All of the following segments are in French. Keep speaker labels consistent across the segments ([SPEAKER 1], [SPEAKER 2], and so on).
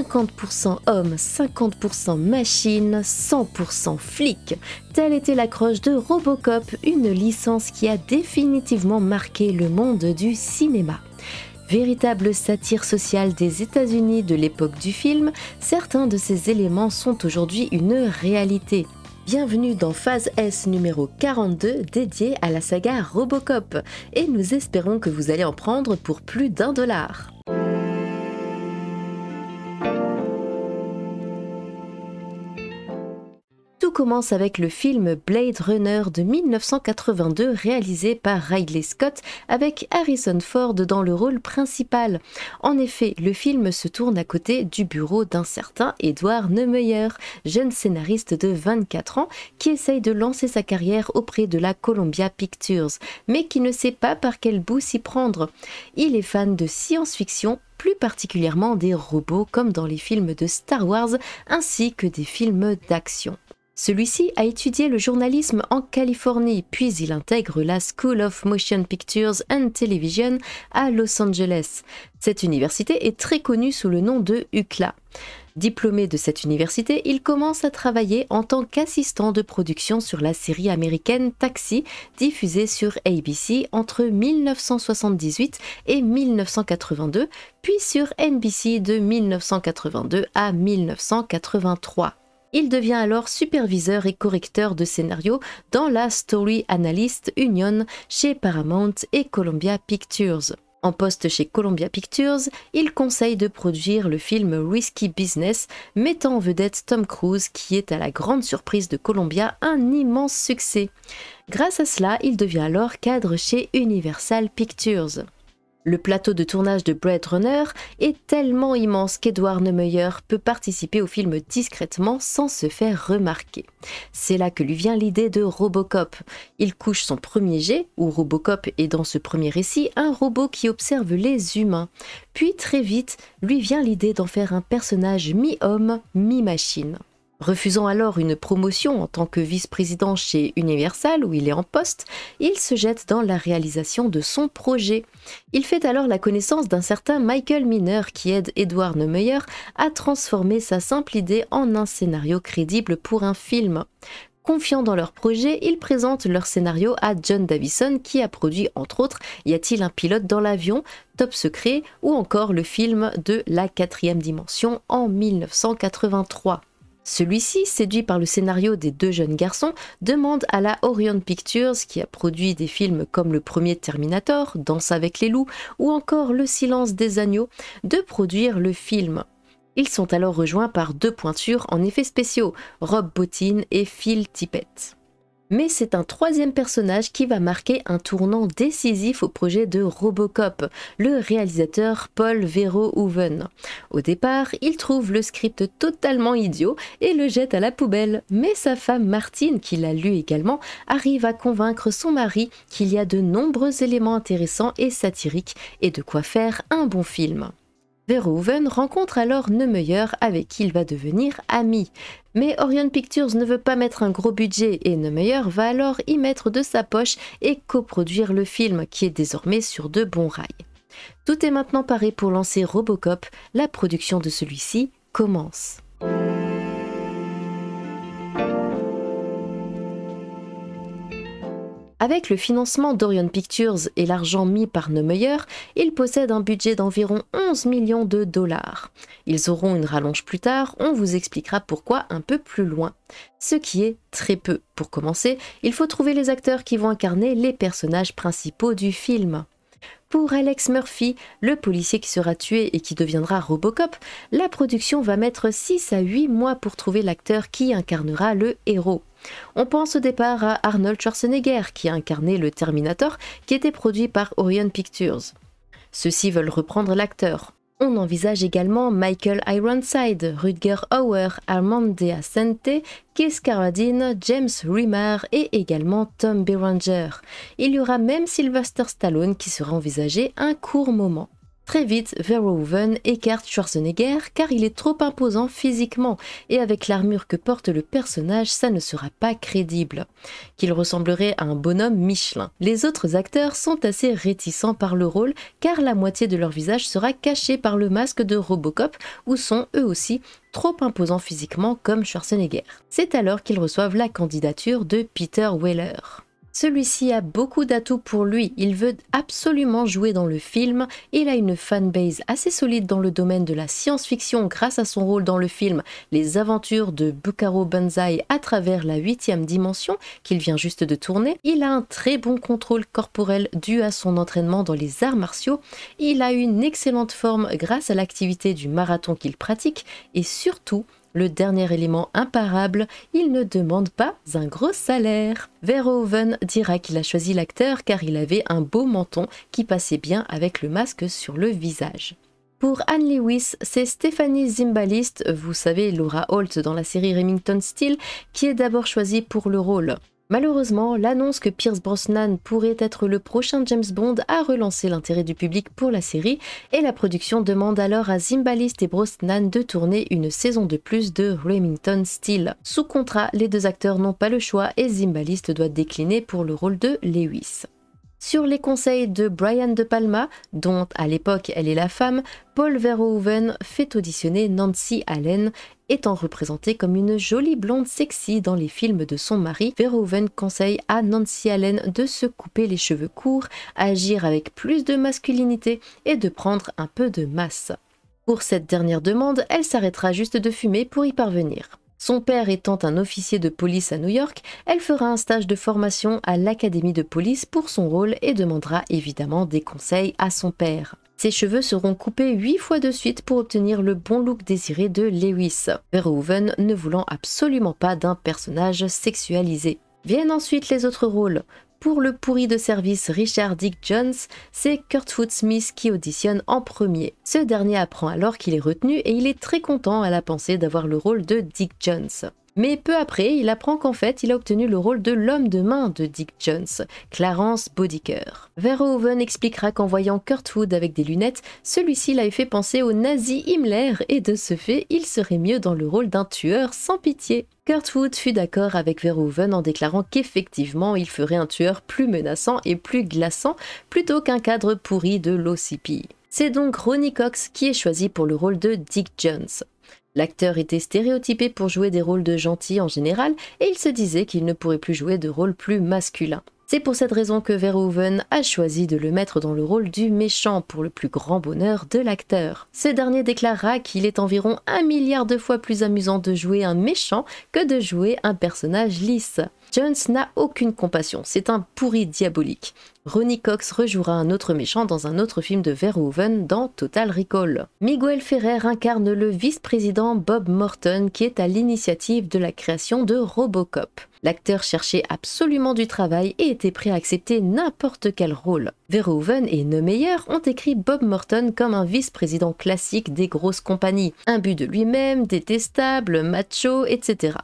[SPEAKER 1] 50% hommes, 50% machines, 100% flics. Telle était l'accroche de Robocop, une licence qui a définitivement marqué le monde du cinéma. Véritable satire sociale des États-Unis de l'époque du film, certains de ces éléments sont aujourd'hui une réalité. Bienvenue dans Phase S numéro 42 dédiée à la saga Robocop et nous espérons que vous allez en prendre pour plus d'un dollar. commence avec le film Blade Runner de 1982 réalisé par Ridley Scott avec Harrison Ford dans le rôle principal. En effet, le film se tourne à côté du bureau d'un certain Edward Neumeyer, jeune scénariste de 24 ans qui essaye de lancer sa carrière auprès de la Columbia Pictures, mais qui ne sait pas par quel bout s'y prendre. Il est fan de science-fiction plus particulièrement des robots comme dans les films de Star Wars ainsi que des films d'action. Celui-ci a étudié le journalisme en Californie, puis il intègre la School of Motion Pictures and Television à Los Angeles. Cette université est très connue sous le nom de UCLA. Diplômé de cette université, il commence à travailler en tant qu'assistant de production sur la série américaine Taxi, diffusée sur ABC entre 1978 et 1982, puis sur NBC de 1982 à 1983. Il devient alors superviseur et correcteur de scénario dans la Story Analyst Union chez Paramount et Columbia Pictures. En poste chez Columbia Pictures, il conseille de produire le film Risky Business, mettant en vedette Tom Cruise, qui est à la grande surprise de Columbia un immense succès. Grâce à cela, il devient alors cadre chez Universal Pictures. Le plateau de tournage de Blade Runner est tellement immense qu'Edward Neumeyer peut participer au film discrètement sans se faire remarquer. C'est là que lui vient l'idée de Robocop. Il couche son premier jet, où Robocop est dans ce premier récit un robot qui observe les humains. Puis très vite, lui vient l'idée d'en faire un personnage mi-homme, mi-machine. Refusant alors une promotion en tant que vice-président chez Universal où il est en poste, il se jette dans la réalisation de son projet. Il fait alors la connaissance d'un certain Michael Miner qui aide Edward Neumeyer à transformer sa simple idée en un scénario crédible pour un film. Confiant dans leur projet, ils présentent leur scénario à John Davison qui a produit entre autres Y a-t-il un pilote dans l'avion Top Secret ou encore le film de La quatrième dimension en 1983. Celui-ci, séduit par le scénario des deux jeunes garçons, demande à la Orion Pictures, qui a produit des films comme le premier Terminator, Danse avec les loups ou encore Le silence des agneaux, de produire le film. Ils sont alors rejoints par deux pointures en effets spéciaux, Rob Bottin et Phil Tippett mais c'est un troisième personnage qui va marquer un tournant décisif au projet de Robocop, le réalisateur Paul Verhoeven. Au départ, il trouve le script totalement idiot et le jette à la poubelle, mais sa femme Martine, qui l'a lu également, arrive à convaincre son mari qu'il y a de nombreux éléments intéressants et satiriques et de quoi faire un bon film. Verhoeven rencontre alors Neumeyer avec qui il va devenir ami. Mais Orion Pictures ne veut pas mettre un gros budget et Neumeyer va alors y mettre de sa poche et coproduire le film qui est désormais sur de bons rails. Tout est maintenant paré pour lancer Robocop, la production de celui-ci commence. Avec le financement d'Orion Pictures et l'argent mis par Neumeyer, ils possèdent un budget d'environ 11 millions de dollars. Ils auront une rallonge plus tard, on vous expliquera pourquoi un peu plus loin. Ce qui est très peu. Pour commencer, il faut trouver les acteurs qui vont incarner les personnages principaux du film. Pour Alex Murphy, le policier qui sera tué et qui deviendra Robocop, la production va mettre 6 à 8 mois pour trouver l'acteur qui incarnera le héros. On pense au départ à Arnold Schwarzenegger qui a incarné le Terminator qui était produit par Orion Pictures. Ceux-ci veulent reprendre l'acteur. On envisage également Michael Ironside, Rutger Hauer, de Ascente, Keith Carradine, James Remar et également Tom Berenger. Il y aura même Sylvester Stallone qui sera envisagé un court moment. Très vite, Verhoeven écarte Schwarzenegger car il est trop imposant physiquement et avec l'armure que porte le personnage, ça ne sera pas crédible. Qu'il ressemblerait à un bonhomme Michelin. Les autres acteurs sont assez réticents par le rôle car la moitié de leur visage sera cachée par le masque de Robocop ou sont eux aussi trop imposants physiquement comme Schwarzenegger. C'est alors qu'ils reçoivent la candidature de Peter Weller. Celui-ci a beaucoup d'atouts pour lui, il veut absolument jouer dans le film, il a une fanbase assez solide dans le domaine de la science-fiction grâce à son rôle dans le film Les aventures de Bukaro Banzai à travers la huitième dimension qu'il vient juste de tourner. Il a un très bon contrôle corporel dû à son entraînement dans les arts martiaux, il a une excellente forme grâce à l'activité du marathon qu'il pratique et surtout le dernier élément imparable, il ne demande pas un gros salaire. Verhoeven dira qu'il a choisi l'acteur car il avait un beau menton qui passait bien avec le masque sur le visage. Pour Anne Lewis, c'est Stephanie Zimbalist, vous savez Laura Holt dans la série Remington Steel, qui est d'abord choisie pour le rôle. Malheureusement, l'annonce que Pierce Brosnan pourrait être le prochain James Bond a relancé l'intérêt du public pour la série et la production demande alors à Zimbalist et Brosnan de tourner une saison de plus de Remington Steel. Sous contrat, les deux acteurs n'ont pas le choix et Zimbalist doit décliner pour le rôle de Lewis. Sur les conseils de Brian De Palma, dont à l'époque elle est la femme, Paul Verhoeven fait auditionner Nancy Allen étant représentée comme une jolie blonde sexy dans les films de son mari, Verhoeven conseille à Nancy Allen de se couper les cheveux courts, agir avec plus de masculinité et de prendre un peu de masse. Pour cette dernière demande, elle s'arrêtera juste de fumer pour y parvenir. Son père étant un officier de police à New York, elle fera un stage de formation à l'académie de police pour son rôle et demandera évidemment des conseils à son père. Ses cheveux seront coupés 8 fois de suite pour obtenir le bon look désiré de Lewis, Verhoeven ne voulant absolument pas d'un personnage sexualisé. Viennent ensuite les autres rôles. Pour le pourri de service Richard Dick Jones, c'est Foot Smith qui auditionne en premier. Ce dernier apprend alors qu'il est retenu et il est très content à la pensée d'avoir le rôle de Dick Jones. Mais peu après, il apprend qu'en fait, il a obtenu le rôle de l'homme de main de Dick Jones, Clarence Bodiker. Verhoeven expliquera qu'en voyant Kurtwood avec des lunettes, celui-ci l'avait fait penser au nazi Himmler et de ce fait, il serait mieux dans le rôle d'un tueur sans pitié. Kurtwood fut d'accord avec Verhoeven en déclarant qu'effectivement il ferait un tueur plus menaçant et plus glaçant plutôt qu'un cadre pourri de l'OCP. C'est donc Ronnie Cox qui est choisi pour le rôle de Dick Jones. L'acteur était stéréotypé pour jouer des rôles de gentil en général, et il se disait qu'il ne pourrait plus jouer de rôle plus masculin. C'est pour cette raison que Verhoeven a choisi de le mettre dans le rôle du méchant pour le plus grand bonheur de l'acteur. Ce dernier déclara qu'il est environ un milliard de fois plus amusant de jouer un méchant que de jouer un personnage lisse. Jones n'a aucune compassion, c'est un pourri diabolique. Ronnie Cox rejouera un autre méchant dans un autre film de Verhoeven dans Total Recall. Miguel Ferrer incarne le vice-président Bob Morton qui est à l'initiative de la création de Robocop. L'acteur cherchait absolument du travail et était prêt à accepter n'importe quel rôle. Verhoeven et Neumeyer ont écrit Bob Morton comme un vice-président classique des grosses compagnies, imbu de lui-même, détestable, macho, etc.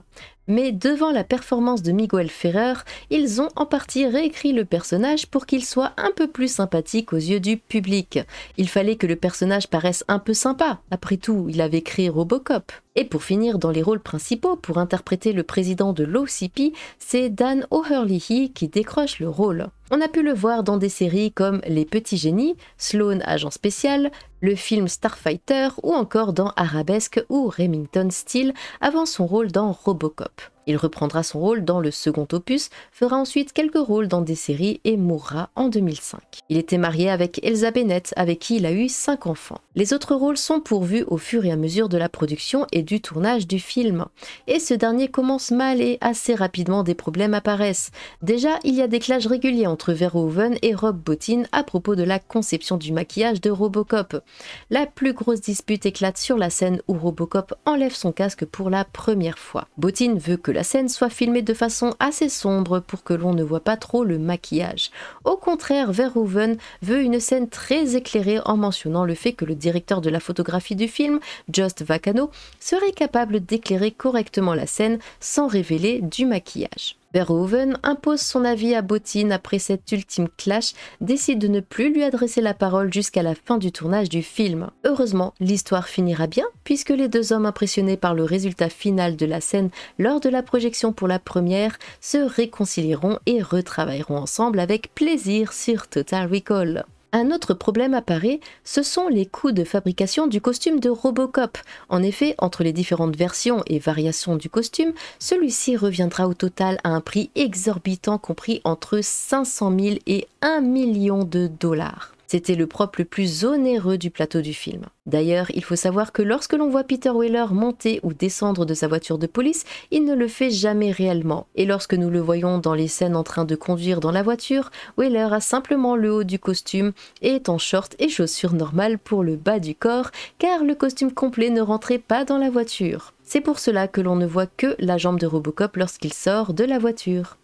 [SPEAKER 1] Mais devant la performance de Miguel Ferrer, ils ont en partie réécrit le personnage pour qu'il soit un peu plus sympathique aux yeux du public. Il fallait que le personnage paraisse un peu sympa, après tout, il avait créé Robocop. Et pour finir, dans les rôles principaux, pour interpréter le président de l'OCP, c'est Dan O'Hurley qui décroche le rôle. On a pu le voir dans des séries comme Les Petits Génies, Sloan Agent Spécial, le film Starfighter ou encore dans Arabesque ou Remington Steel avant son rôle dans Robocop. Il reprendra son rôle dans le second opus, fera ensuite quelques rôles dans des séries et mourra en 2005. Il était marié avec Elsa Bennett, avec qui il a eu 5 enfants. Les autres rôles sont pourvus au fur et à mesure de la production et du tournage du film. Et ce dernier commence mal et assez rapidement des problèmes apparaissent. Déjà, il y a des clashs réguliers entre Verhoeven et Rob Bottin à propos de la conception du maquillage de Robocop. La plus grosse dispute éclate sur la scène où Robocop enlève son casque pour la première fois. Bottin veut que la scène soit filmée de façon assez sombre pour que l'on ne voit pas trop le maquillage. Au contraire, Verhoeven veut une scène très éclairée en mentionnant le fait que le directeur de la photographie du film, Just Vacano, serait capable d'éclairer correctement la scène sans révéler du maquillage. Verhoeven impose son avis à Bottine après cet ultime clash, décide de ne plus lui adresser la parole jusqu'à la fin du tournage du film. Heureusement, l'histoire finira bien, puisque les deux hommes impressionnés par le résultat final de la scène lors de la projection pour la première se réconcilieront et retravailleront ensemble avec plaisir sur Total Recall. Un autre problème apparaît, ce sont les coûts de fabrication du costume de Robocop. En effet, entre les différentes versions et variations du costume, celui-ci reviendra au total à un prix exorbitant compris entre 500 000 et 1 million de dollars. C'était le propre le plus onéreux du plateau du film. D'ailleurs, il faut savoir que lorsque l'on voit Peter Wheeler monter ou descendre de sa voiture de police, il ne le fait jamais réellement. Et lorsque nous le voyons dans les scènes en train de conduire dans la voiture, Wheeler a simplement le haut du costume et est en short et chaussures normales pour le bas du corps, car le costume complet ne rentrait pas dans la voiture. C'est pour cela que l'on ne voit que la jambe de Robocop lorsqu'il sort de la voiture.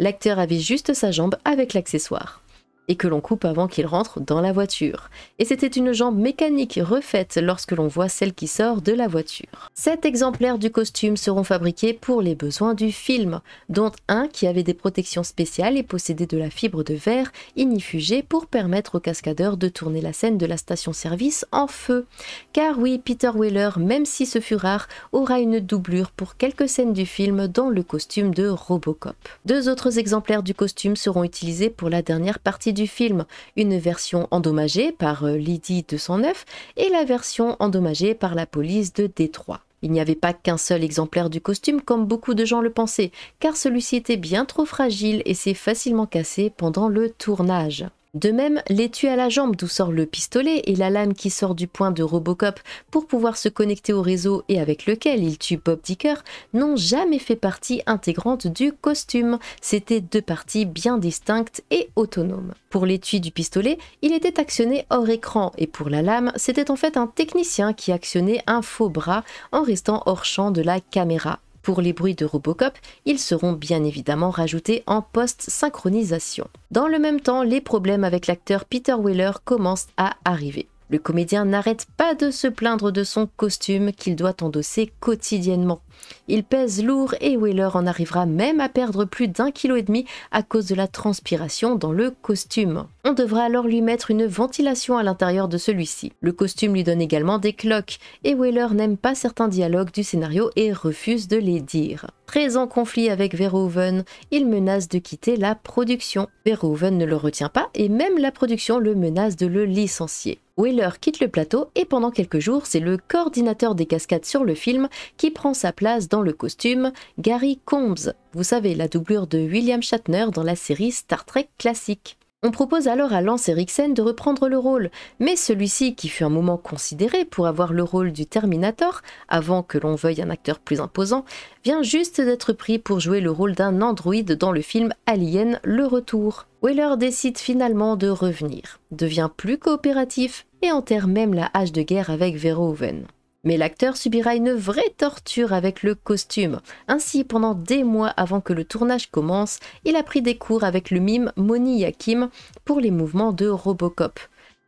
[SPEAKER 1] L'acteur avait juste sa jambe avec l'accessoire et que l'on coupe avant qu'il rentre dans la voiture. Et c'était une jambe mécanique refaite lorsque l'on voit celle qui sort de la voiture. Sept exemplaires du costume seront fabriqués pour les besoins du film, dont un qui avait des protections spéciales et possédait de la fibre de verre inifugée pour permettre aux cascadeur de tourner la scène de la station-service en feu. Car oui, Peter Wheeler, même si ce fut rare, aura une doublure pour quelques scènes du film dans le costume de Robocop. Deux autres exemplaires du costume seront utilisés pour la dernière partie du film, une version endommagée par euh, Lydie 209 et la version endommagée par la police de Détroit. Il n'y avait pas qu'un seul exemplaire du costume comme beaucoup de gens le pensaient, car celui-ci était bien trop fragile et s'est facilement cassé pendant le tournage. De même, l'étui à la jambe d'où sort le pistolet et la lame qui sort du point de Robocop pour pouvoir se connecter au réseau et avec lequel il tue Bob Dicker n'ont jamais fait partie intégrante du costume. C'était deux parties bien distinctes et autonomes. Pour l'étui du pistolet, il était actionné hors écran et pour la lame, c'était en fait un technicien qui actionnait un faux bras en restant hors champ de la caméra. Pour les bruits de Robocop, ils seront bien évidemment rajoutés en post-synchronisation. Dans le même temps, les problèmes avec l'acteur Peter Weller commencent à arriver. Le comédien n'arrête pas de se plaindre de son costume qu'il doit endosser quotidiennement. Il pèse lourd et Wheeler en arrivera même à perdre plus d'un kilo et demi à cause de la transpiration dans le costume. On devra alors lui mettre une ventilation à l'intérieur de celui-ci. Le costume lui donne également des cloques et Wheeler n'aime pas certains dialogues du scénario et refuse de les dire. Très en conflit avec Verhoeven, il menace de quitter la production. Verhoeven ne le retient pas et même la production le menace de le licencier. Wheeler quitte le plateau et pendant quelques jours, c'est le coordinateur des cascades sur le film qui prend sa place place dans le costume Gary Combs, vous savez, la doublure de William Shatner dans la série Star Trek classique. On propose alors à Lance Eriksen de reprendre le rôle, mais celui-ci, qui fut un moment considéré pour avoir le rôle du Terminator, avant que l'on veuille un acteur plus imposant, vient juste d'être pris pour jouer le rôle d'un androïde dans le film Alien Le Retour. Weller décide finalement de revenir, devient plus coopératif et enterre même la hache de guerre avec Verhoeven. Mais l'acteur subira une vraie torture avec le costume. Ainsi, pendant des mois avant que le tournage commence, il a pris des cours avec le mime Moni Yakim pour les mouvements de Robocop.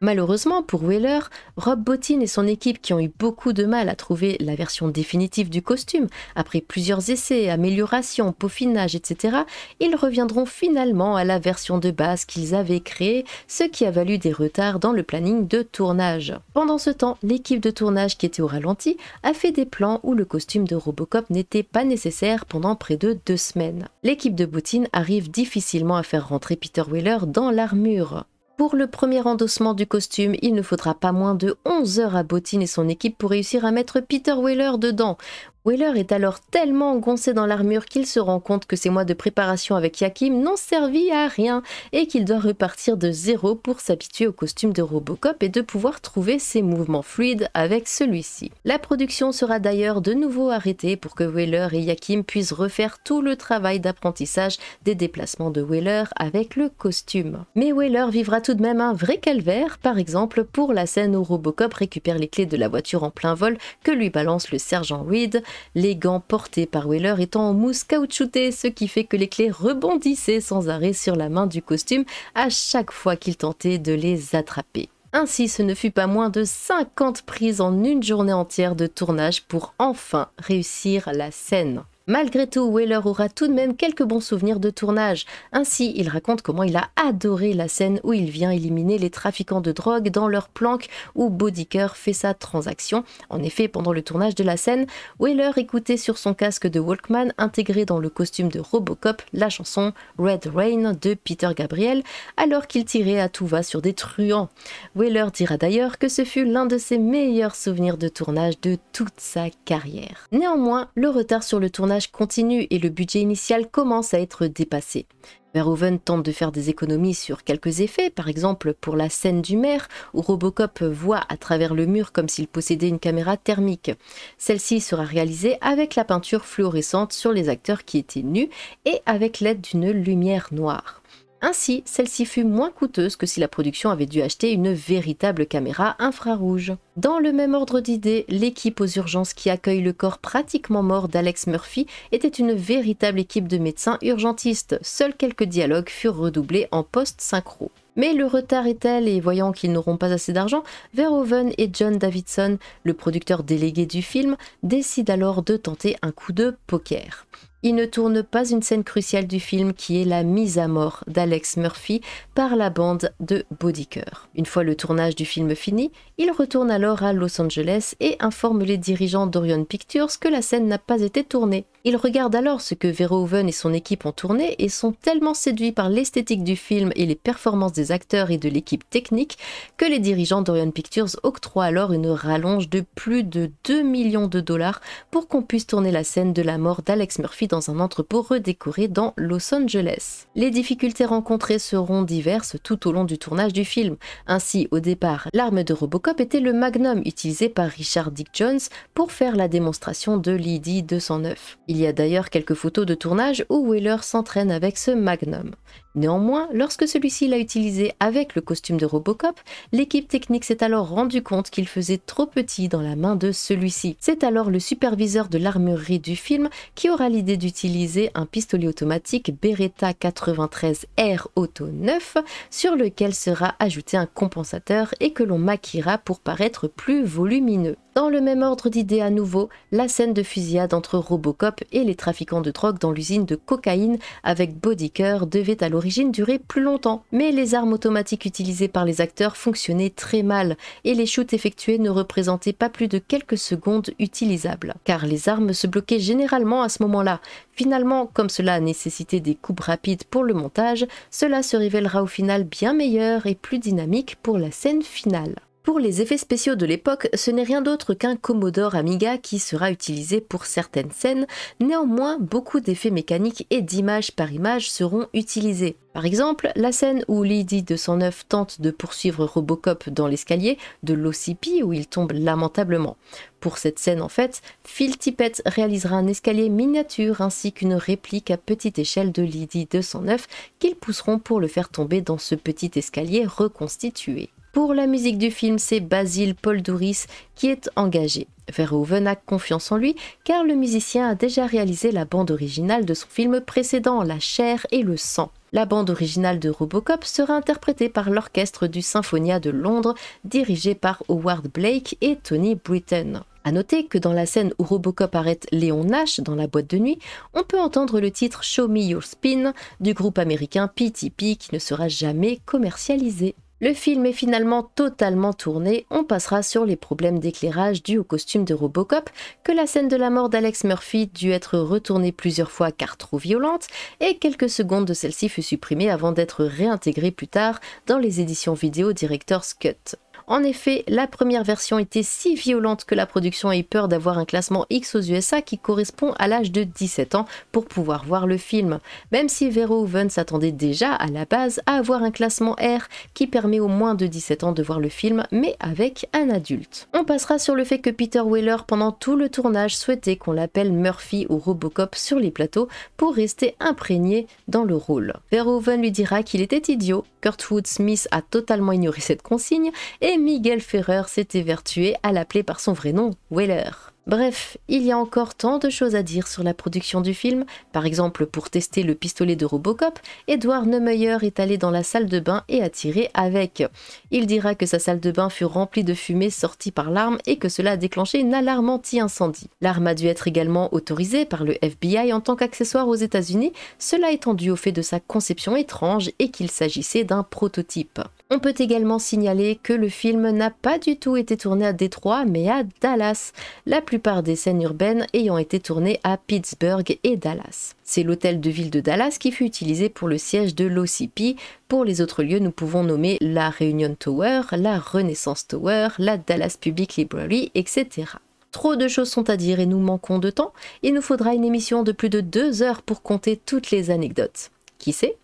[SPEAKER 1] Malheureusement pour Weller, Rob Bottin et son équipe qui ont eu beaucoup de mal à trouver la version définitive du costume, après plusieurs essais, améliorations, peaufinages, etc., ils reviendront finalement à la version de base qu'ils avaient créée, ce qui a valu des retards dans le planning de tournage. Pendant ce temps, l'équipe de tournage qui était au ralenti a fait des plans où le costume de Robocop n'était pas nécessaire pendant près de deux semaines. L'équipe de Bottin arrive difficilement à faire rentrer Peter Weller dans l'armure. Pour le premier endossement du costume, il ne faudra pas moins de 11 heures à Bottine et son équipe pour réussir à mettre Peter Wheeler dedans. Wheeler est alors tellement engoncé dans l'armure qu'il se rend compte que ses mois de préparation avec Yakim n'ont servi à rien et qu'il doit repartir de zéro pour s'habituer au costume de Robocop et de pouvoir trouver ses mouvements fluides avec celui-ci. La production sera d'ailleurs de nouveau arrêtée pour que Wheeler et Yakim puissent refaire tout le travail d'apprentissage des déplacements de Wheeler avec le costume. Mais Wheeler vivra tout de même un vrai calvaire, par exemple pour la scène où Robocop récupère les clés de la voiture en plein vol que lui balance le sergent Reed, les gants portés par Wheeler étant en mousse caoutchoutée, ce qui fait que les clés rebondissaient sans arrêt sur la main du costume à chaque fois qu'il tentait de les attraper. Ainsi, ce ne fut pas moins de 50 prises en une journée entière de tournage pour enfin réussir la scène. Malgré tout, Weller aura tout de même quelques bons souvenirs de tournage. Ainsi, il raconte comment il a adoré la scène où il vient éliminer les trafiquants de drogue dans leur planque où Bodicker fait sa transaction. En effet, pendant le tournage de la scène, Weller écoutait sur son casque de Walkman intégré dans le costume de Robocop la chanson Red Rain de Peter Gabriel, alors qu'il tirait à tout va sur des truands. Weller dira d'ailleurs que ce fut l'un de ses meilleurs souvenirs de tournage de toute sa carrière. Néanmoins, le retard sur le tournage continue et le budget initial commence à être dépassé. Verhoeven tente de faire des économies sur quelques effets, par exemple pour la scène du maire, où Robocop voit à travers le mur comme s'il possédait une caméra thermique. Celle-ci sera réalisée avec la peinture fluorescente sur les acteurs qui étaient nus et avec l'aide d'une lumière noire. Ainsi, celle-ci fut moins coûteuse que si la production avait dû acheter une véritable caméra infrarouge. Dans le même ordre d'idées, l'équipe aux urgences qui accueille le corps pratiquement mort d'Alex Murphy était une véritable équipe de médecins urgentistes. Seuls quelques dialogues furent redoublés en post-synchro. Mais le retard est tel et voyant qu'ils n'auront pas assez d'argent, Verhoeven et John Davidson, le producteur délégué du film, décident alors de tenter un coup de poker il ne tourne pas une scène cruciale du film qui est la mise à mort d'Alex Murphy par la bande de Bodiker. Une fois le tournage du film fini, il retourne alors à Los Angeles et informe les dirigeants d'Orion Pictures que la scène n'a pas été tournée. Il regarde alors ce que Verhoeven et son équipe ont tourné et sont tellement séduits par l'esthétique du film et les performances des acteurs et de l'équipe technique que les dirigeants d'Orion Pictures octroient alors une rallonge de plus de 2 millions de dollars pour qu'on puisse tourner la scène de la mort d'Alex Murphy dans dans un entrepôt redécoré dans Los Angeles. Les difficultés rencontrées seront diverses tout au long du tournage du film. Ainsi, au départ, l'arme de Robocop était le Magnum utilisé par Richard Dick Jones pour faire la démonstration de l'ID 209. Il y a d'ailleurs quelques photos de tournage où Wheeler s'entraîne avec ce Magnum. Néanmoins, lorsque celui-ci l'a utilisé avec le costume de Robocop, l'équipe technique s'est alors rendu compte qu'il faisait trop petit dans la main de celui-ci. C'est alors le superviseur de l'armurerie du film qui aura l'idée du utiliser un pistolet automatique Beretta 93R Auto 9 sur lequel sera ajouté un compensateur et que l'on maquillera pour paraître plus volumineux. Dans le même ordre d'idées à nouveau, la scène de fusillade entre Robocop et les trafiquants de drogue dans l'usine de cocaïne avec Bodyker devait à l'origine durer plus longtemps, mais les armes automatiques utilisées par les acteurs fonctionnaient très mal et les shoots effectués ne représentaient pas plus de quelques secondes utilisables, car les armes se bloquaient généralement à ce moment-là. Finalement, comme cela a nécessité des coupes rapides pour le montage, cela se révélera au final bien meilleur et plus dynamique pour la scène finale. Pour les effets spéciaux de l'époque, ce n'est rien d'autre qu'un Commodore Amiga qui sera utilisé pour certaines scènes, néanmoins beaucoup d'effets mécaniques et d'images par image seront utilisés. Par exemple, la scène où Lady 209 tente de poursuivre Robocop dans l'escalier de l'OCP où il tombe lamentablement. Pour cette scène en fait, Phil Tippett réalisera un escalier miniature ainsi qu'une réplique à petite échelle de Lady 209 qu'ils pousseront pour le faire tomber dans ce petit escalier reconstitué. Pour la musique du film, c'est Basile Douris qui est engagé. Verhoeven a confiance en lui car le musicien a déjà réalisé la bande originale de son film précédent, La chair et le sang. La bande originale de Robocop sera interprétée par l'orchestre du Symphonia de Londres, dirigé par Howard Blake et Tony Britton. À noter que dans la scène où Robocop arrête Léon Nash dans la boîte de nuit, on peut entendre le titre Show Me Your Spin du groupe américain PTP qui ne sera jamais commercialisé. Le film est finalement totalement tourné, on passera sur les problèmes d'éclairage dus au costume de Robocop, que la scène de la mort d'Alex Murphy dut être retournée plusieurs fois car trop violente, et quelques secondes de celle-ci fut supprimée avant d'être réintégrée plus tard dans les éditions vidéo Director's Cut. En effet, la première version était si violente que la production a eu peur d'avoir un classement X aux USA qui correspond à l'âge de 17 ans pour pouvoir voir le film. Même si Verhoeven s'attendait déjà à la base à avoir un classement R qui permet au moins de 17 ans de voir le film, mais avec un adulte. On passera sur le fait que Peter Wheeler, pendant tout le tournage, souhaitait qu'on l'appelle Murphy ou Robocop sur les plateaux pour rester imprégné dans le rôle. Verhoeven lui dira qu'il était idiot, Kurtwood Smith a totalement ignoré cette consigne et Miguel Ferrer s'est évertué à l'appeler par son vrai nom, Weller. Bref, il y a encore tant de choses à dire sur la production du film. Par exemple, pour tester le pistolet de Robocop, Edward Neumeyer est allé dans la salle de bain et a tiré avec. Il dira que sa salle de bain fut remplie de fumée sortie par l'arme et que cela a déclenché une alarme anti-incendie. L'arme a dû être également autorisée par le FBI en tant qu'accessoire aux États-Unis, cela étant dû au fait de sa conception étrange et qu'il s'agissait d'un prototype. On peut également signaler que le film n'a pas du tout été tourné à Détroit, mais à Dallas, la plupart des scènes urbaines ayant été tournées à Pittsburgh et Dallas. C'est l'hôtel de ville de Dallas qui fut utilisé pour le siège de l'OCP. Pour les autres lieux, nous pouvons nommer la Reunion Tower, la Renaissance Tower, la Dallas Public Library, etc. Trop de choses sont à dire et nous manquons de temps. Il nous faudra une émission de plus de deux heures pour compter toutes les anecdotes. Qui sait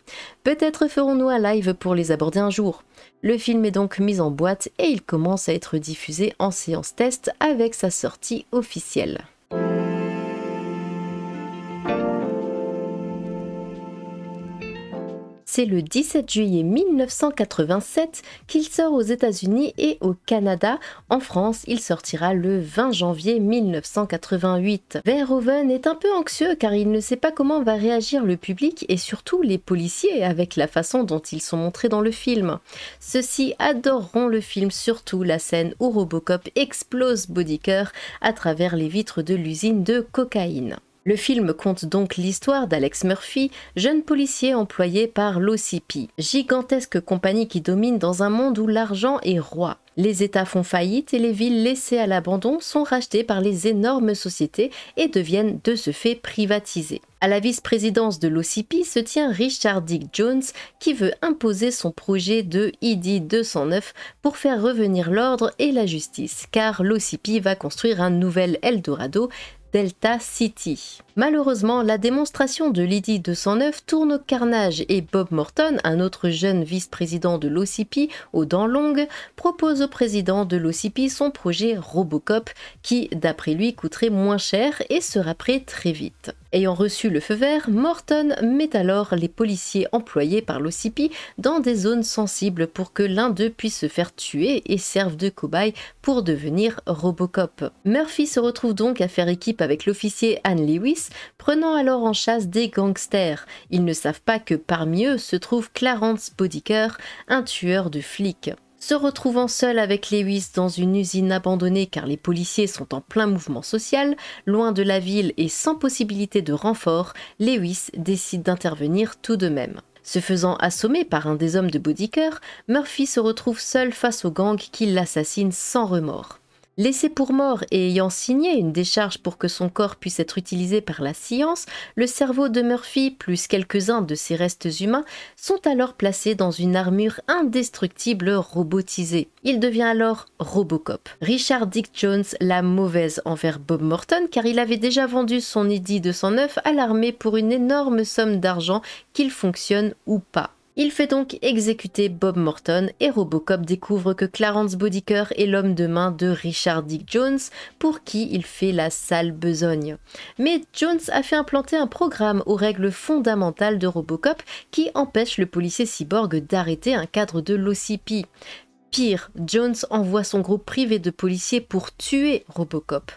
[SPEAKER 1] Peut-être ferons-nous un live pour les aborder un jour. Le film est donc mis en boîte et il commence à être diffusé en séance test avec sa sortie officielle. C'est le 17 juillet 1987 qu'il sort aux États-Unis et au Canada. En France, il sortira le 20 janvier 1988. Verhoeven est un peu anxieux car il ne sait pas comment va réagir le public et surtout les policiers avec la façon dont ils sont montrés dans le film. Ceux-ci adoreront le film, surtout la scène où Robocop explose Bodycœur à travers les vitres de l'usine de cocaïne. Le film compte donc l'histoire d'Alex Murphy, jeune policier employé par l'OCP, gigantesque compagnie qui domine dans un monde où l'argent est roi. Les États font faillite et les villes laissées à l'abandon sont rachetées par les énormes sociétés et deviennent de ce fait privatisées. À la vice-présidence de l'OCP se tient Richard Dick Jones qui veut imposer son projet de ID 209 pour faire revenir l'ordre et la justice, car l'OCP va construire un nouvel Eldorado Delta City. Malheureusement, la démonstration de Lydie 209 tourne au carnage et Bob Morton, un autre jeune vice-président de l'OCP aux dents longues, propose au président de l'OCP son projet Robocop qui, d'après lui, coûterait moins cher et sera prêt très vite. Ayant reçu le feu vert, Morton met alors les policiers employés par l'OCP dans des zones sensibles pour que l'un d'eux puisse se faire tuer et serve de cobaye pour devenir Robocop. Murphy se retrouve donc à faire équipe avec l'officier Anne Lewis prenant alors en chasse des gangsters. Ils ne savent pas que parmi eux se trouve Clarence Bodicker, un tueur de flics. Se retrouvant seul avec Lewis dans une usine abandonnée car les policiers sont en plein mouvement social, loin de la ville et sans possibilité de renfort, Lewis décide d'intervenir tout de même. Se faisant assommer par un des hommes de Bodicker, Murphy se retrouve seul face au gang qui l'assassine sans remords. Laissé pour mort et ayant signé une décharge pour que son corps puisse être utilisé par la science, le cerveau de Murphy, plus quelques-uns de ses restes humains, sont alors placés dans une armure indestructible robotisée. Il devient alors Robocop. Richard Dick Jones l'a mauvaise envers Bob Morton car il avait déjà vendu son ID 209 à l'armée pour une énorme somme d'argent qu'il fonctionne ou pas. Il fait donc exécuter Bob Morton et Robocop découvre que Clarence Bodicker est l'homme de main de Richard Dick Jones pour qui il fait la sale besogne. Mais Jones a fait implanter un programme aux règles fondamentales de Robocop qui empêche le policier cyborg d'arrêter un cadre de l'OCP. Pire, Jones envoie son groupe privé de policiers pour tuer Robocop.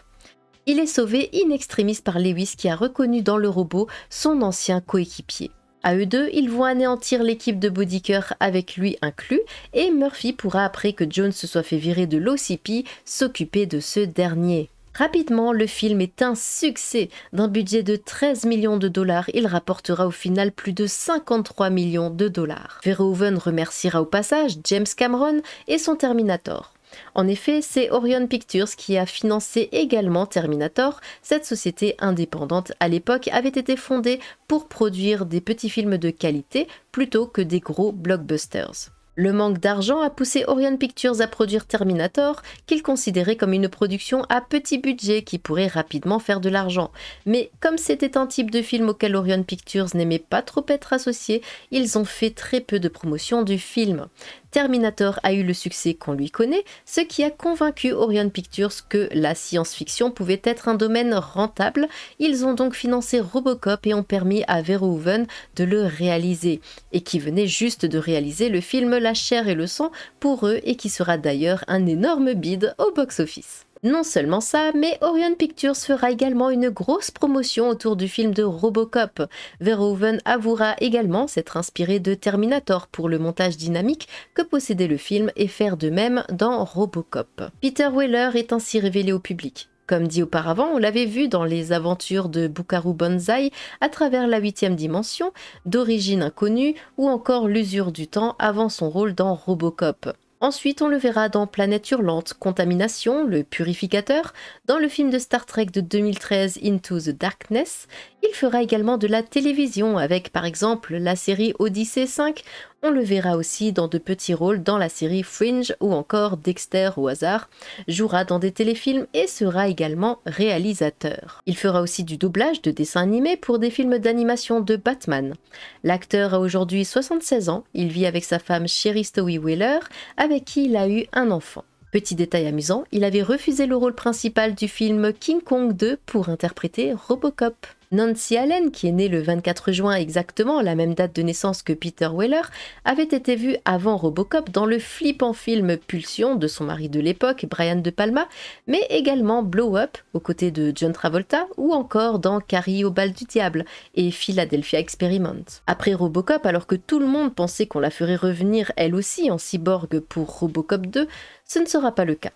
[SPEAKER 1] Il est sauvé in extremis par Lewis qui a reconnu dans le robot son ancien coéquipier. À eux deux, ils vont anéantir l'équipe de Boudicœur avec lui inclus et Murphy pourra après que Jones se soit fait virer de l'OCP s'occuper de ce dernier. Rapidement, le film est un succès. D'un budget de 13 millions de dollars, il rapportera au final plus de 53 millions de dollars. Verhoeven remerciera au passage James Cameron et son Terminator. En effet, c'est Orion Pictures qui a financé également Terminator. Cette société indépendante à l'époque avait été fondée pour produire des petits films de qualité plutôt que des gros blockbusters. Le manque d'argent a poussé Orion Pictures à produire Terminator, qu'il considérait comme une production à petit budget qui pourrait rapidement faire de l'argent. Mais comme c'était un type de film auquel Orion Pictures n'aimait pas trop être associé, ils ont fait très peu de promotion du film. Terminator a eu le succès qu'on lui connaît, ce qui a convaincu Orion Pictures que la science-fiction pouvait être un domaine rentable. Ils ont donc financé Robocop et ont permis à Verhoeven de le réaliser, et qui venait juste de réaliser le film La chair et le sang pour eux et qui sera d'ailleurs un énorme bid au box-office. Non seulement ça, mais Orion Pictures fera également une grosse promotion autour du film de Robocop. Verhoeven avouera également s'être inspiré de Terminator pour le montage dynamique que possédait le film et faire de même dans Robocop. Peter Weller est ainsi révélé au public. Comme dit auparavant, on l'avait vu dans les aventures de Bukaru Banzai à travers la huitième dimension, d'origine inconnue ou encore l'usure du temps avant son rôle dans Robocop. Ensuite, on le verra dans Planète Hurlante, Contamination, le purificateur, dans le film de Star Trek de 2013 Into the Darkness. Il fera également de la télévision avec par exemple la série Odyssey 5 on le verra aussi dans de petits rôles dans la série Fringe ou encore Dexter au hasard, jouera dans des téléfilms et sera également réalisateur. Il fera aussi du doublage de dessins animés pour des films d'animation de Batman. L'acteur a aujourd'hui 76 ans, il vit avec sa femme Sherry Stowe Wheeler, avec qui il a eu un enfant. Petit détail amusant, il avait refusé le rôle principal du film King Kong 2 pour interpréter Robocop. Nancy Allen, qui est née le 24 juin exactement, la même date de naissance que Peter Weller, avait été vue avant Robocop dans le flippant film Pulsion de son mari de l'époque, Brian De Palma, mais également Blow Up, aux côtés de John Travolta, ou encore dans Carrie au bal du diable et Philadelphia Experiment. Après Robocop, alors que tout le monde pensait qu'on la ferait revenir elle aussi en cyborg pour Robocop 2, ce ne sera pas le cas.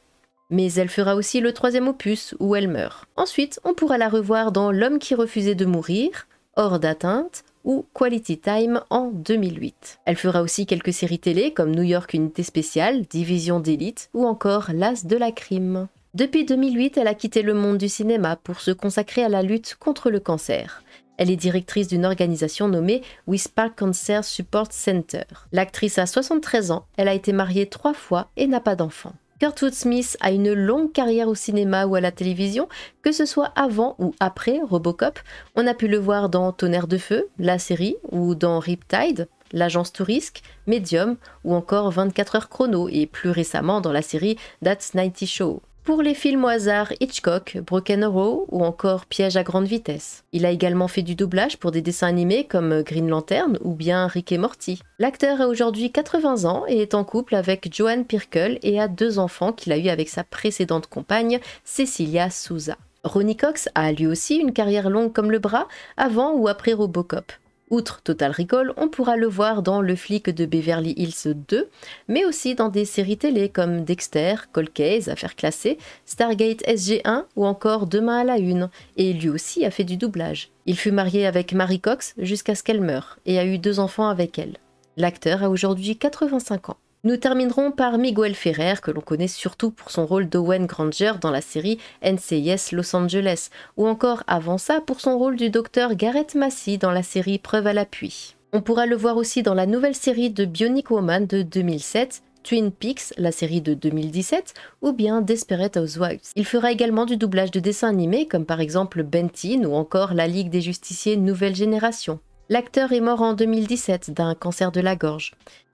[SPEAKER 1] Mais elle fera aussi le troisième opus où elle meurt. Ensuite, on pourra la revoir dans L'homme qui refusait de mourir, Hors d'atteinte ou Quality Time en 2008. Elle fera aussi quelques séries télé comme New York Unité Spéciale, Division d'élite ou encore L'As de la Crime. Depuis 2008, elle a quitté le monde du cinéma pour se consacrer à la lutte contre le cancer. Elle est directrice d'une organisation nommée Whisper Cancer Support Center. L'actrice a 73 ans, elle a été mariée trois fois et n'a pas d'enfant. Kurtwood Smith a une longue carrière au cinéma ou à la télévision, que ce soit avant ou après Robocop. On a pu le voir dans Tonnerre de Feu, la série, ou dans Riptide, l'agence touristique, Medium, ou encore 24 heures chrono, et plus récemment dans la série That's Nighty Show pour les films au hasard Hitchcock, Broken Arrow ou encore Piège à grande vitesse. Il a également fait du doublage pour des dessins animés comme Green Lantern ou bien Rick et Morty. L'acteur a aujourd'hui 80 ans et est en couple avec Joanne Pirkel et a deux enfants qu'il a eus avec sa précédente compagne Cecilia Souza. Ronnie Cox a lui aussi une carrière longue comme le bras, avant ou après Robocop. Outre Total Recall, on pourra le voir dans Le flic de Beverly Hills 2, mais aussi dans des séries télé comme Dexter, Cold Case, Affaires classées, Stargate SG1 ou encore Demain à la Une, et lui aussi a fait du doublage. Il fut marié avec Mary Cox jusqu'à ce qu'elle meure, et a eu deux enfants avec elle. L'acteur a aujourd'hui 85 ans. Nous terminerons par Miguel Ferrer, que l'on connaît surtout pour son rôle d'Owen Granger dans la série NCIS Los Angeles, ou encore avant ça pour son rôle du docteur Garrett Massey dans la série Preuve à l'appui. On pourra le voir aussi dans la nouvelle série de Bionic Woman de 2007, Twin Peaks, la série de 2017, ou bien Desperate Housewives. Il fera également du doublage de dessins animés, comme par exemple Bentin ou encore La Ligue des Justiciers Nouvelle Génération. L'acteur est mort en 2017 d'un cancer de la gorge.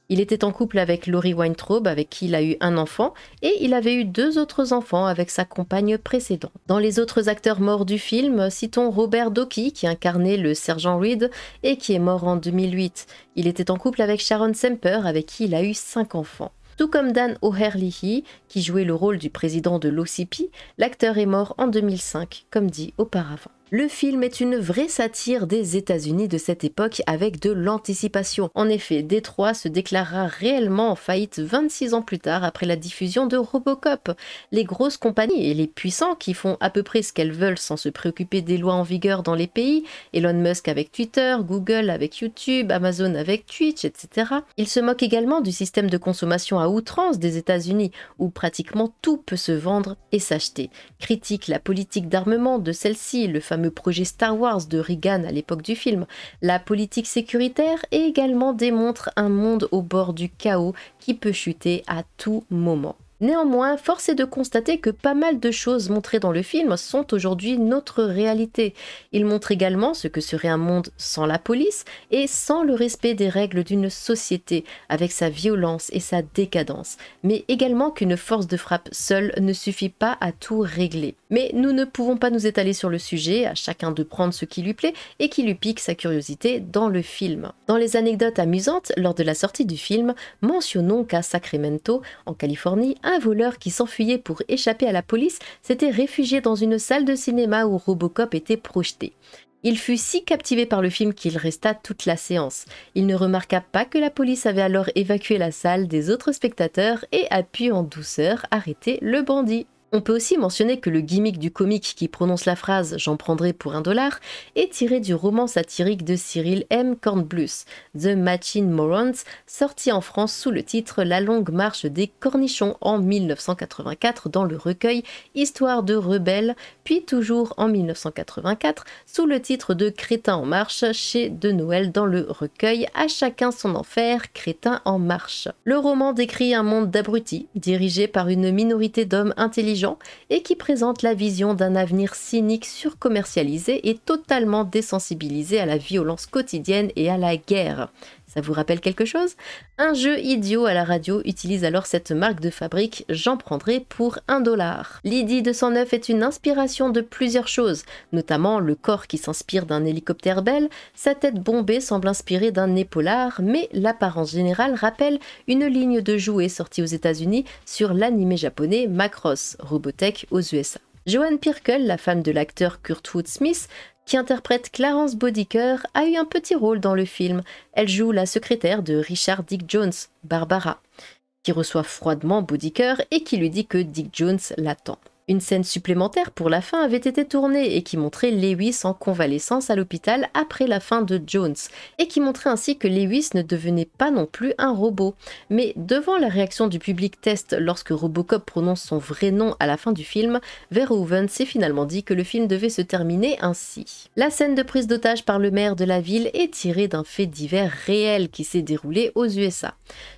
[SPEAKER 1] Il était en couple avec Laurie Weintraub, avec qui il a eu un enfant, et il avait eu deux autres enfants avec sa compagne précédente. Dans les autres acteurs morts du film, citons Robert Doki qui incarnait le sergent Reed et qui est mort en 2008. Il était en couple avec Sharon Semper, avec qui il a eu cinq enfants. Tout comme Dan O'Herlihy, qui jouait le rôle du président de l'OCP, l'acteur est mort en 2005, comme dit auparavant. Le film est une vraie satire des États-Unis de cette époque avec de l'anticipation. En effet, Détroit se déclarera réellement en faillite 26 ans plus tard après la diffusion de Robocop. Les grosses compagnies et les puissants qui font à peu près ce qu'elles veulent sans se préoccuper des lois en vigueur dans les pays, Elon Musk avec Twitter, Google avec YouTube, Amazon avec Twitch, etc. Ils se moquent également du système de consommation à outrance des États-Unis où pratiquement tout peut se vendre et s'acheter. Critique la politique d'armement de celle-ci, le fameux projet Star Wars de Reagan à l'époque du film. La politique sécuritaire également démontre un monde au bord du chaos qui peut chuter à tout moment. Néanmoins, force est de constater que pas mal de choses montrées dans le film sont aujourd'hui notre réalité. Il montre également ce que serait un monde sans la police et sans le respect des règles d'une société, avec sa violence et sa décadence, mais également qu'une force de frappe seule ne suffit pas à tout régler. Mais nous ne pouvons pas nous étaler sur le sujet, à chacun de prendre ce qui lui plaît et qui lui pique sa curiosité dans le film. Dans les anecdotes amusantes, lors de la sortie du film, mentionnons qu'à Sacramento, en Californie, un voleur qui s'enfuyait pour échapper à la police s'était réfugié dans une salle de cinéma où Robocop était projeté. Il fut si captivé par le film qu'il resta toute la séance. Il ne remarqua pas que la police avait alors évacué la salle des autres spectateurs et a pu en douceur arrêter le bandit. On peut aussi mentionner que le gimmick du comique qui prononce la phrase J'en prendrai pour un dollar est tiré du roman satirique de Cyril M. Kornbluth, The Machine Morons, sorti en France sous le titre La longue marche des cornichons en 1984 dans le recueil Histoire de rebelles, puis toujours en 1984 sous le titre de Crétin en marche chez De Noël dans le recueil À chacun son enfer, Crétin en marche. Le roman décrit un monde d'abrutis dirigé par une minorité d'hommes intelligents et qui présente la vision d'un avenir cynique surcommercialisé et totalement désensibilisé à la violence quotidienne et à la guerre vous rappelle quelque chose Un jeu idiot à la radio utilise alors cette marque de fabrique J'en prendrai pour un dollar. L'ID 209 est une inspiration de plusieurs choses, notamment le corps qui s'inspire d'un hélicoptère belle, sa tête bombée semble inspirée d'un nez polar, mais l'apparence générale rappelle une ligne de jouets sortie aux États-Unis sur l'animé japonais Macross, Robotech aux USA. Joanne Pirkel, la femme de l'acteur Kurtwood Smith, qui interprète Clarence Bodiker a eu un petit rôle dans le film. Elle joue la secrétaire de Richard Dick Jones, Barbara, qui reçoit froidement Bodiker et qui lui dit que Dick Jones l'attend. Une scène supplémentaire pour la fin avait été tournée et qui montrait Lewis en convalescence à l'hôpital après la fin de Jones, et qui montrait ainsi que Lewis ne devenait pas non plus un robot. Mais devant la réaction du public test lorsque Robocop prononce son vrai nom à la fin du film, Verhoeven s'est finalement dit que le film devait se terminer ainsi. La scène de prise d'otage par le maire de la ville est tirée d'un fait divers réel qui s'est déroulé aux USA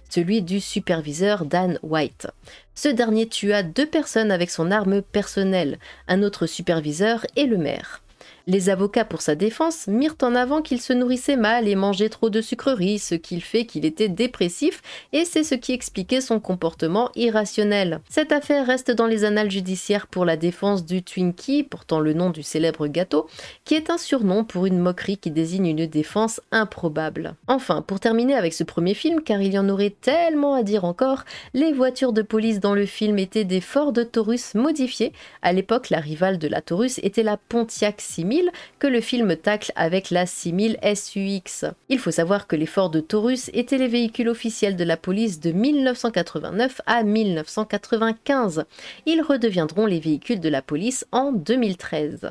[SPEAKER 1] celui du superviseur Dan White. Ce dernier tua deux personnes avec son arme personnelle, un autre superviseur et le maire. Les avocats, pour sa défense, mirent en avant qu'il se nourrissait mal et mangeait trop de sucreries, ce qui fait qu'il était dépressif, et c'est ce qui expliquait son comportement irrationnel. Cette affaire reste dans les annales judiciaires pour la défense du Twinkie, portant le nom du célèbre gâteau, qui est un surnom pour une moquerie qui désigne une défense improbable. Enfin, pour terminer avec ce premier film, car il y en aurait tellement à dire encore, les voitures de police dans le film étaient des Ford Taurus modifiés À l'époque, la rivale de la Taurus était la Pontiac 6000, que le film tacle avec la 6000 SUX. Il faut savoir que les de Taurus étaient les véhicules officiels de la police de 1989 à 1995. Ils redeviendront les véhicules de la police en 2013.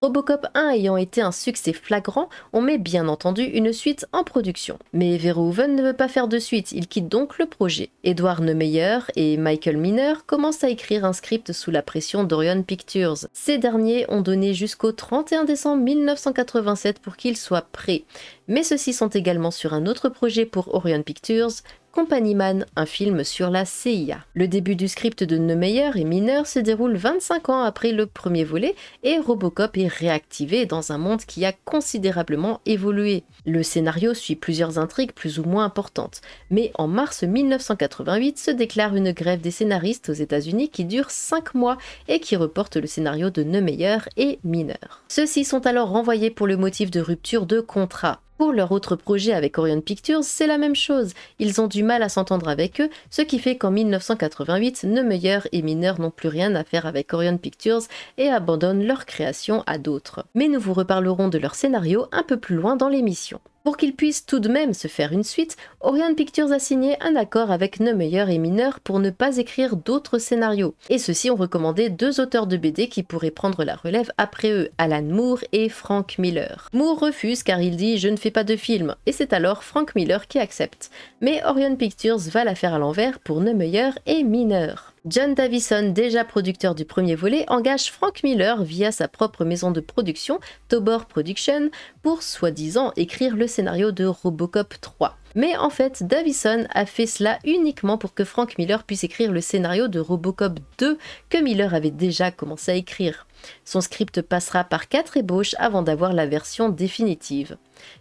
[SPEAKER 1] Robocop 1 ayant été un succès flagrant, on met bien entendu une suite en production. Mais Verhoeven ne veut pas faire de suite, il quitte donc le projet. Edward Neumeyer et Michael Miner commencent à écrire un script sous la pression d'Orion Pictures. Ces derniers ont donné jusqu'au 31 décembre 1987 pour qu'il soit prêt. Mais ceux-ci sont également sur un autre projet pour Orion Pictures, Companyman, un film sur la CIA. Le début du script de Neumeyer et Mineur se déroule 25 ans après le premier volet et Robocop est réactivé dans un monde qui a considérablement évolué. Le scénario suit plusieurs intrigues plus ou moins importantes, mais en mars 1988 se déclare une grève des scénaristes aux États-Unis qui dure 5 mois et qui reporte le scénario de Neumeyer et Mineur. Ceux-ci sont alors renvoyés pour le motif de rupture de contrat. Pour leur autre projet avec Orion Pictures, c'est la même chose. Ils ont du mal à s'entendre avec eux, ce qui fait qu'en 1988, Neumeyer et Mineur n'ont plus rien à faire avec Orion Pictures et abandonnent leur création à d'autres. Mais nous vous reparlerons de leur scénario un peu plus loin dans l'émission. Pour qu'il puisse tout de même se faire une suite, Orion Pictures a signé un accord avec Neumeyer et Mineur pour ne pas écrire d'autres scénarios. Et ceux-ci ont recommandé deux auteurs de BD qui pourraient prendre la relève après eux, Alan Moore et Frank Miller. Moore refuse car il dit je ne fais pas de film, et c'est alors Frank Miller qui accepte. Mais Orion Pictures va la faire à l'envers pour Neumeyer et Mineur. John Davison, déjà producteur du premier volet, engage Frank Miller via sa propre maison de production, Tobor Production, pour soi-disant écrire le scénario de Robocop 3. Mais en fait, Davison a fait cela uniquement pour que Frank Miller puisse écrire le scénario de Robocop 2 que Miller avait déjà commencé à écrire. Son script passera par quatre ébauches avant d'avoir la version définitive.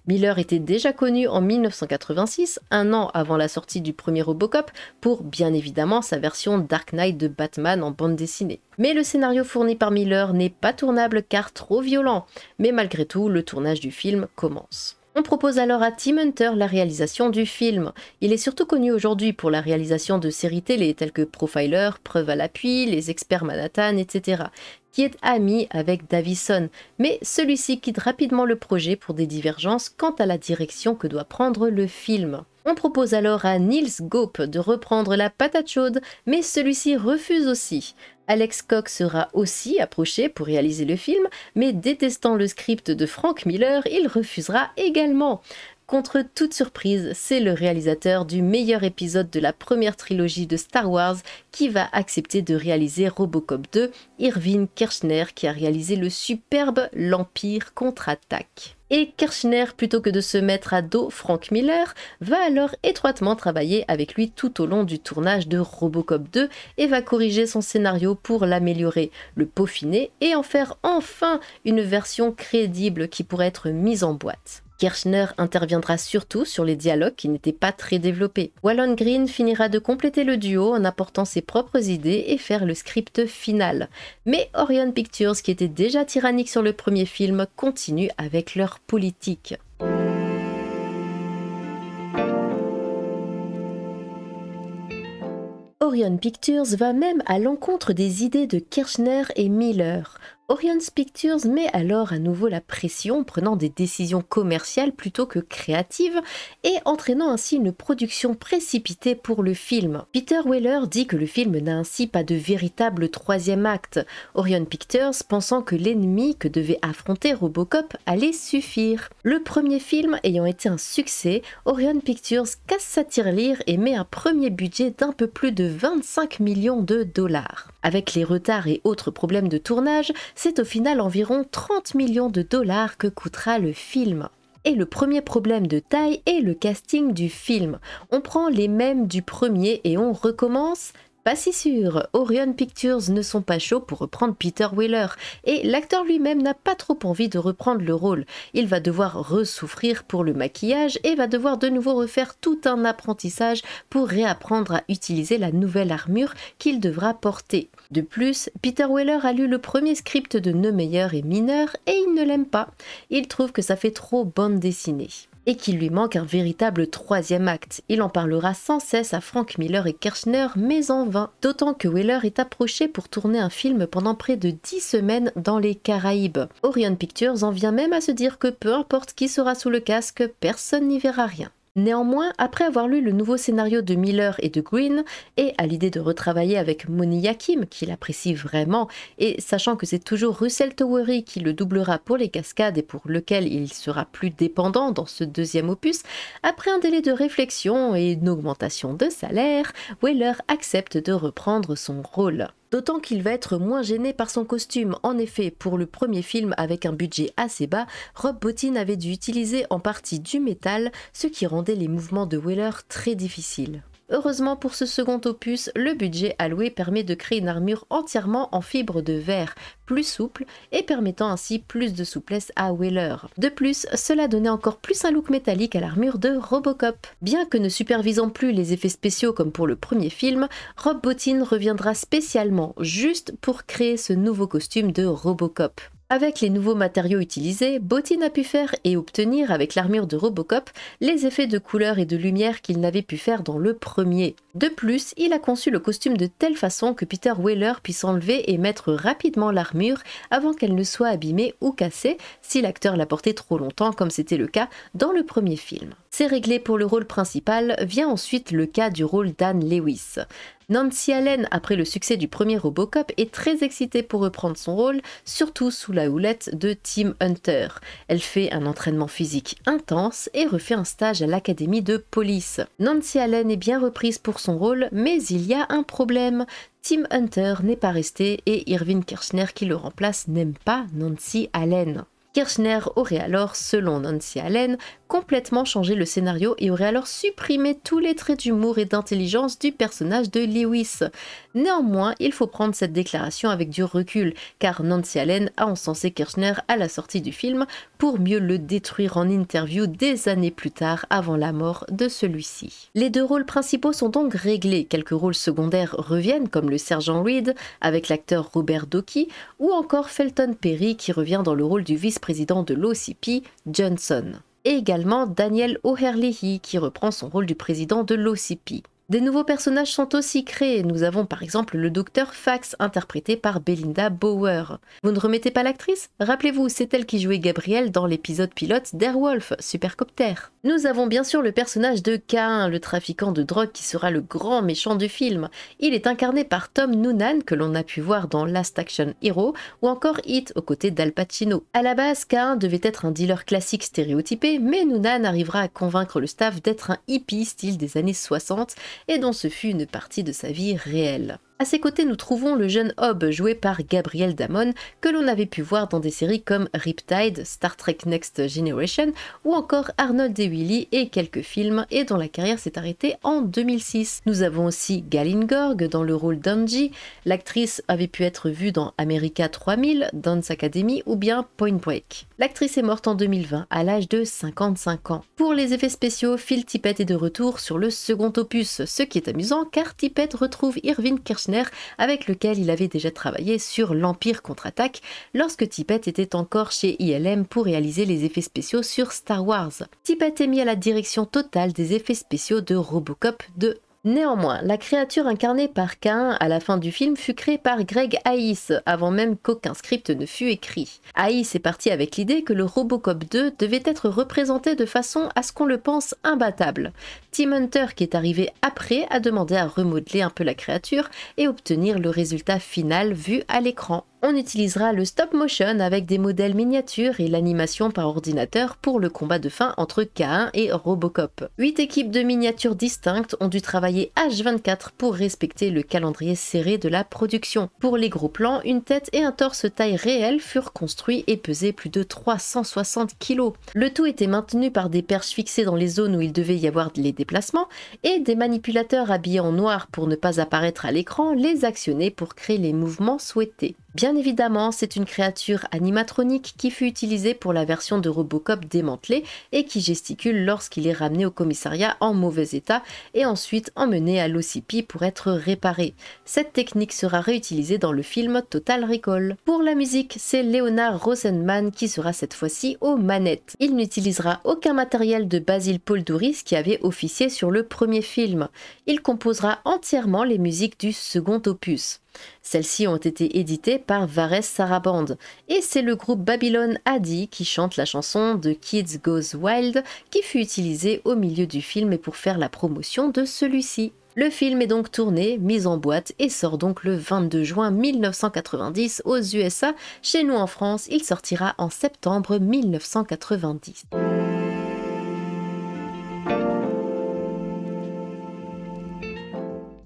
[SPEAKER 1] Miller était déjà connu en 1986, un an avant la sortie du premier Robocop, pour bien évidemment sa version Dark Knight de Batman en bande dessinée. Mais le scénario fourni par Miller n'est pas tournable car trop violent, mais malgré tout, le tournage du film commence. On propose alors à Tim Hunter la réalisation du film. Il est surtout connu aujourd'hui pour la réalisation de séries télé telles que Profiler, Preuve à l'appui, Les Experts Manhattan, etc qui est ami avec Davison, mais celui-ci quitte rapidement le projet pour des divergences quant à la direction que doit prendre le film. On propose alors à Niels Gope de reprendre la patate chaude, mais celui-ci refuse aussi. Alex Cox sera aussi approché pour réaliser le film, mais détestant le script de Frank Miller, il refusera également. Contre toute surprise, c'est le réalisateur du meilleur épisode de la première trilogie de Star Wars qui va accepter de réaliser Robocop 2, Irving Kirchner, qui a réalisé le superbe L'Empire contre-attaque. Et Kirchner, plutôt que de se mettre à dos Frank Miller, va alors étroitement travailler avec lui tout au long du tournage de Robocop 2 et va corriger son scénario pour l'améliorer, le peaufiner et en faire enfin une version crédible qui pourrait être mise en boîte. Kirchner interviendra surtout sur les dialogues qui n'étaient pas très développés. Wallon Green finira de compléter le duo en apportant ses propres idées et faire le script final. Mais Orion Pictures, qui était déjà tyrannique sur le premier film, continue avec leur politique. Orion Pictures va même à l'encontre des idées de Kirchner et Miller. Orion's Pictures met alors à nouveau la pression, prenant des décisions commerciales plutôt que créatives et entraînant ainsi une production précipitée pour le film. Peter Weller dit que le film n'a ainsi pas de véritable troisième acte, Orion Pictures pensant que l'ennemi que devait affronter Robocop allait suffire. Le premier film ayant été un succès, Orion Pictures casse sa tirelire et met un premier budget d'un peu plus de 25 millions de dollars. Avec les retards et autres problèmes de tournage, c'est au final environ 30 millions de dollars que coûtera le film. Et le premier problème de taille est le casting du film. On prend les mêmes du premier et on recommence pas si sûr. Orion Pictures ne sont pas chauds pour reprendre Peter Wheeler, et l'acteur lui-même n'a pas trop envie de reprendre le rôle. Il va devoir ressouffrir pour le maquillage et va devoir de nouveau refaire tout un apprentissage pour réapprendre à utiliser la nouvelle armure qu'il devra porter. De plus, Peter Wheeler a lu le premier script de Neumeyer et Mineur et il ne l'aime pas. Il trouve que ça fait trop bonne dessinée et qu'il lui manque un véritable troisième acte. Il en parlera sans cesse à Frank Miller et Kirchner, mais en vain. D'autant que Weller est approché pour tourner un film pendant près de 10 semaines dans les Caraïbes. Orion Pictures en vient même à se dire que peu importe qui sera sous le casque, personne n'y verra rien. Néanmoins, après avoir lu le nouveau scénario de Miller et de Green, et à l'idée de retravailler avec Moni Yakim, qu'il apprécie vraiment, et sachant que c'est toujours Russell Towery qui le doublera pour les cascades et pour lequel il sera plus dépendant dans ce deuxième opus, après un délai de réflexion et une augmentation de salaire, Weller accepte de reprendre son rôle. D'autant qu'il va être moins gêné par son costume. En effet, pour le premier film avec un budget assez bas, Rob Bottin avait dû utiliser en partie du métal, ce qui rendait les mouvements de Weller très difficiles. Heureusement pour ce second opus, le budget alloué permet de créer une armure entièrement en fibre de verre, plus souple et permettant ainsi plus de souplesse à Weller. De plus, cela donnait encore plus un look métallique à l'armure de Robocop. Bien que ne supervisant plus les effets spéciaux comme pour le premier film, Rob Bottin reviendra spécialement juste pour créer ce nouveau costume de Robocop. Avec les nouveaux matériaux utilisés, Bottine a pu faire et obtenir avec l'armure de Robocop les effets de couleur et de lumière qu'il n'avait pu faire dans le premier. De plus, il a conçu le costume de telle façon que Peter Wheeler puisse enlever et mettre rapidement l'armure avant qu'elle ne soit abîmée ou cassée si l'acteur l'a portée trop longtemps comme c'était le cas dans le premier film. C'est réglé pour le rôle principal, vient ensuite le cas du rôle d'Anne Lewis. Nancy Allen, après le succès du premier Robocop, est très excitée pour reprendre son rôle, surtout sous la houlette de Tim Hunter. Elle fait un entraînement physique intense et refait un stage à l'académie de police. Nancy Allen est bien reprise pour son rôle, mais il y a un problème. Tim Hunter n'est pas resté et Irvin Kirchner qui le remplace n'aime pas Nancy Allen. Kirchner aurait alors, selon Nancy Allen, complètement changé le scénario et aurait alors supprimé tous les traits d'humour et d'intelligence du personnage de Lewis. Néanmoins, il faut prendre cette déclaration avec du recul, car Nancy Allen a encensé Kirchner à la sortie du film pour mieux le détruire en interview des années plus tard avant la mort de celui-ci. Les deux rôles principaux sont donc réglés, quelques rôles secondaires reviennent comme le sergent Reed avec l'acteur Robert Doki ou encore Felton Perry qui revient dans le rôle du vice-président de l'OCP, Johnson et également Daniel O'Herlihy qui reprend son rôle du président de l'OCP. Des nouveaux personnages sont aussi créés. Nous avons par exemple le docteur Fax, interprété par Belinda Bauer. Vous ne remettez pas l'actrice Rappelez-vous, c'est elle qui jouait Gabrielle dans l'épisode pilote d'Airwolf, Supercopter. Nous avons bien sûr le personnage de Cain, le trafiquant de drogue qui sera le grand méchant du film. Il est incarné par Tom Noonan, que l'on a pu voir dans Last Action Hero, ou encore Hit, aux côtés d'Al Pacino. À la base, Cain devait être un dealer classique stéréotypé, mais Noonan arrivera à convaincre le staff d'être un hippie style des années 60, et dont ce fut une partie de sa vie réelle. À ses côtés, nous trouvons le jeune Hobb joué par Gabriel Damon que l'on avait pu voir dans des séries comme Riptide, Star Trek Next Generation ou encore Arnold et Willy et quelques films et dont la carrière s'est arrêtée en 2006. Nous avons aussi Gorg dans le rôle d'Angie, l'actrice avait pu être vue dans America 3000, Dance Academy ou bien Point Break. L'actrice est morte en 2020 à l'âge de 55 ans. Pour les effets spéciaux, Phil Tippett est de retour sur le second opus, ce qui est amusant car Tippett retrouve Irvin Kershner avec lequel il avait déjà travaillé sur l'Empire contre-attaque lorsque Tippett était encore chez ILM pour réaliser les effets spéciaux sur Star Wars. Tippett est mis à la direction totale des effets spéciaux de Robocop de Néanmoins, la créature incarnée par Cain à la fin du film fut créée par Greg Hayes, avant même qu'aucun script ne fût écrit. Hayes est parti avec l'idée que le Robocop 2 devait être représenté de façon à ce qu'on le pense imbattable. Tim Hunter, qui est arrivé après, a demandé à remodeler un peu la créature et obtenir le résultat final vu à l'écran on utilisera le stop motion avec des modèles miniatures et l'animation par ordinateur pour le combat de fin entre K1 et Robocop. Huit équipes de miniatures distinctes ont dû travailler H24 pour respecter le calendrier serré de la production. Pour les gros plans, une tête et un torse taille réelle furent construits et pesaient plus de 360 kg. Le tout était maintenu par des perches fixées dans les zones où il devait y avoir les déplacements et des manipulateurs habillés en noir pour ne pas apparaître à l'écran les actionner pour créer les mouvements souhaités. Bien évidemment, c'est une créature animatronique qui fut utilisée pour la version de Robocop démantelée et qui gesticule lorsqu'il est ramené au commissariat en mauvais état et ensuite emmené à l'OCP pour être réparé. Cette technique sera réutilisée dans le film Total Recall. Pour la musique, c'est Leonard Rosenman qui sera cette fois-ci aux manettes. Il n'utilisera aucun matériel de Basil Paul Douris qui avait officié sur le premier film. Il composera entièrement les musiques du second opus. Celles-ci ont été éditées par Vares Sarabande et c'est le groupe Babylon Addy qui chante la chanson de Kids Goes Wild qui fut utilisée au milieu du film et pour faire la promotion de celui-ci. Le film est donc tourné, mis en boîte et sort donc le 22 juin 1990 aux USA. Chez nous en France, il sortira en septembre 1990.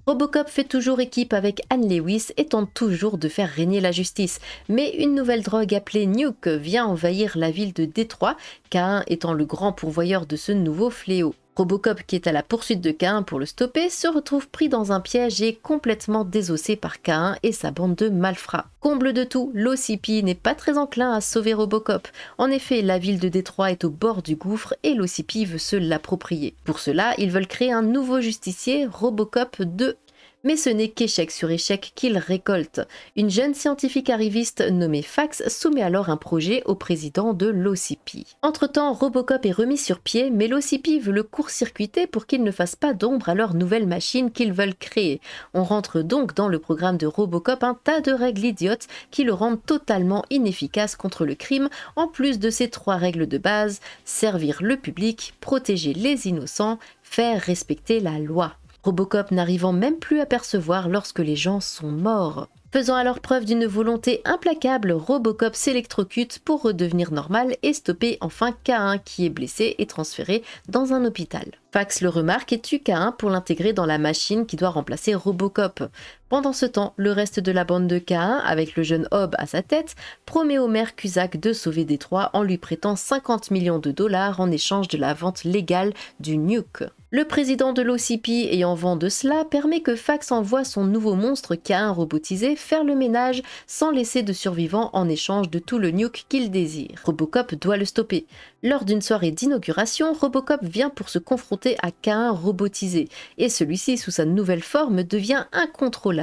[SPEAKER 1] Robocop fait toujours équipe avec Anne Lewis et tente toujours de faire régner la justice. Mais une nouvelle drogue appelée Nuke vient envahir la ville de Détroit, Cain étant le grand pourvoyeur de ce nouveau fléau. Robocop, qui est à la poursuite de k pour le stopper, se retrouve pris dans un piège et complètement désossé par k et sa bande de malfrats. Comble de tout, l'OCP n'est pas très enclin à sauver Robocop. En effet, la ville de Détroit est au bord du gouffre et l'OCP veut se l'approprier. Pour cela, ils veulent créer un nouveau justicier, Robocop 2 mais ce n'est qu'échec sur échec qu'il récolte. Une jeune scientifique arriviste nommée Fax soumet alors un projet au président de l'OCP. Entre-temps, Robocop est remis sur pied, mais l'OCP veut le court-circuiter pour qu'il ne fasse pas d'ombre à leur nouvelle machine qu'ils veulent créer. On rentre donc dans le programme de Robocop un tas de règles idiotes qui le rendent totalement inefficace contre le crime, en plus de ses trois règles de base, servir le public, protéger les innocents, faire respecter la loi. Robocop n'arrivant même plus à percevoir lorsque les gens sont morts. Faisant alors preuve d'une volonté implacable, Robocop s'électrocute pour redevenir normal et stopper enfin K1 qui est blessé et transféré dans un hôpital. Fax le remarque et tue K1 pour l'intégrer dans la machine qui doit remplacer Robocop. Pendant ce temps, le reste de la bande de Caïn, avec le jeune Hob à sa tête, promet au maire Cusack de sauver Détroit en lui prêtant 50 millions de dollars en échange de la vente légale du nuke. Le président de l'OCP ayant vent de cela permet que Fax envoie son nouveau monstre k robotisé faire le ménage sans laisser de survivants en échange de tout le nuke qu'il désire. Robocop doit le stopper. Lors d'une soirée d'inauguration, Robocop vient pour se confronter à k robotisé et celui-ci sous sa nouvelle forme devient incontrôlable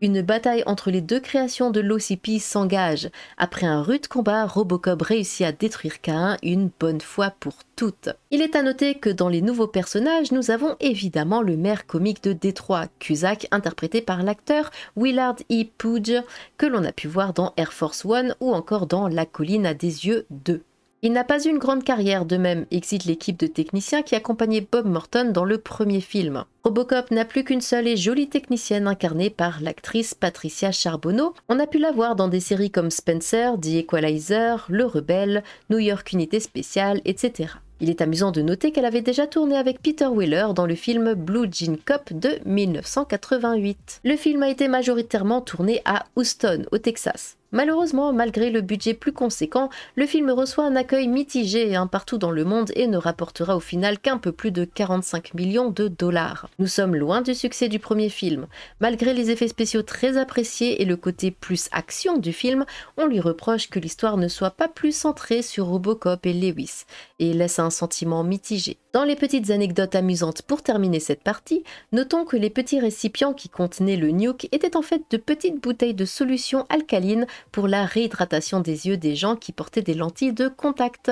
[SPEAKER 1] une bataille entre les deux créations de l'OCP s'engage. Après un rude combat, Robocop réussit à détruire Kain une bonne fois pour toutes. Il est à noter que dans les nouveaux personnages, nous avons évidemment le maire comique de Détroit, Cusack, interprété par l'acteur Willard E. Pudge, que l'on a pu voir dans Air Force One ou encore dans La colline à des yeux 2. Il n'a pas eu une grande carrière, de même exit l'équipe de techniciens qui accompagnait Bob Morton dans le premier film. Robocop n'a plus qu'une seule et jolie technicienne incarnée par l'actrice Patricia Charbonneau. On a pu la voir dans des séries comme Spencer, The Equalizer, Le Rebelle, New York Unité Spéciale, etc. Il est amusant de noter qu'elle avait déjà tourné avec Peter Wheeler dans le film Blue Jean Cop de 1988. Le film a été majoritairement tourné à Houston, au Texas. Malheureusement, malgré le budget plus conséquent, le film reçoit un accueil mitigé un hein, partout dans le monde et ne rapportera au final qu'un peu plus de 45 millions de dollars. Nous sommes loin du succès du premier film. Malgré les effets spéciaux très appréciés et le côté plus action du film, on lui reproche que l'histoire ne soit pas plus centrée sur Robocop et Lewis, et laisse un sentiment mitigé. Dans les petites anecdotes amusantes pour terminer cette partie, notons que les petits récipients qui contenaient le nuke étaient en fait de petites bouteilles de solution alcaline pour la réhydratation des yeux des gens qui portaient des lentilles de contact.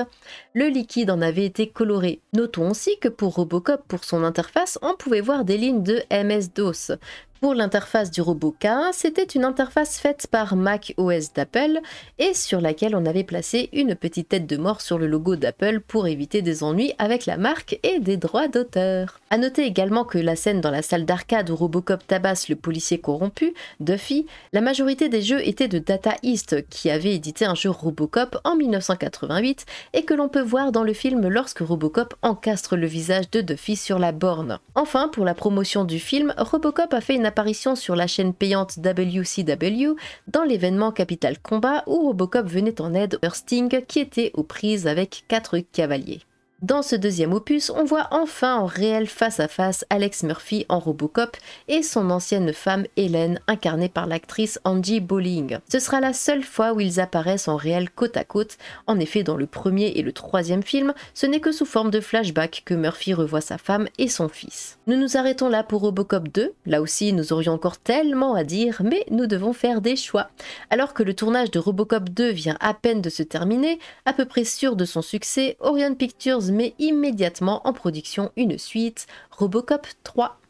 [SPEAKER 1] Le liquide en avait été coloré. Notons aussi que pour Robocop, pour son interface, on pouvait voir des lignes de MS-DOS. Pour l'interface du robot 1 c'était une interface faite par Mac OS d'Apple et sur laquelle on avait placé une petite tête de mort sur le logo d'Apple pour éviter des ennuis avec la marque et des droits d'auteur. A noter également que la scène dans la salle d'arcade où Robocop tabasse le policier corrompu, Duffy, la majorité des jeux étaient de Data East qui avait édité un jeu Robocop en 1988 et que l'on peut voir dans le film lorsque Robocop encastre le visage de Duffy sur la borne. Enfin, pour la promotion du film, Robocop a fait une apparition sur la chaîne payante WCW dans l'événement Capital Combat où Robocop venait en aide Hursting qui était aux prises avec 4 cavaliers. Dans ce deuxième opus, on voit enfin en réel face à face Alex Murphy en Robocop et son ancienne femme Hélène, incarnée par l'actrice Angie Bowling. Ce sera la seule fois où ils apparaissent en réel côte à côte. En effet, dans le premier et le troisième film, ce n'est que sous forme de flashback que Murphy revoit sa femme et son fils. Nous nous arrêtons là pour Robocop 2. Là aussi, nous aurions encore tellement à dire, mais nous devons faire des choix. Alors que le tournage de Robocop 2 vient à peine de se terminer, à peu près sûr de son succès, Orion Pictures met immédiatement en production une suite, Robocop 3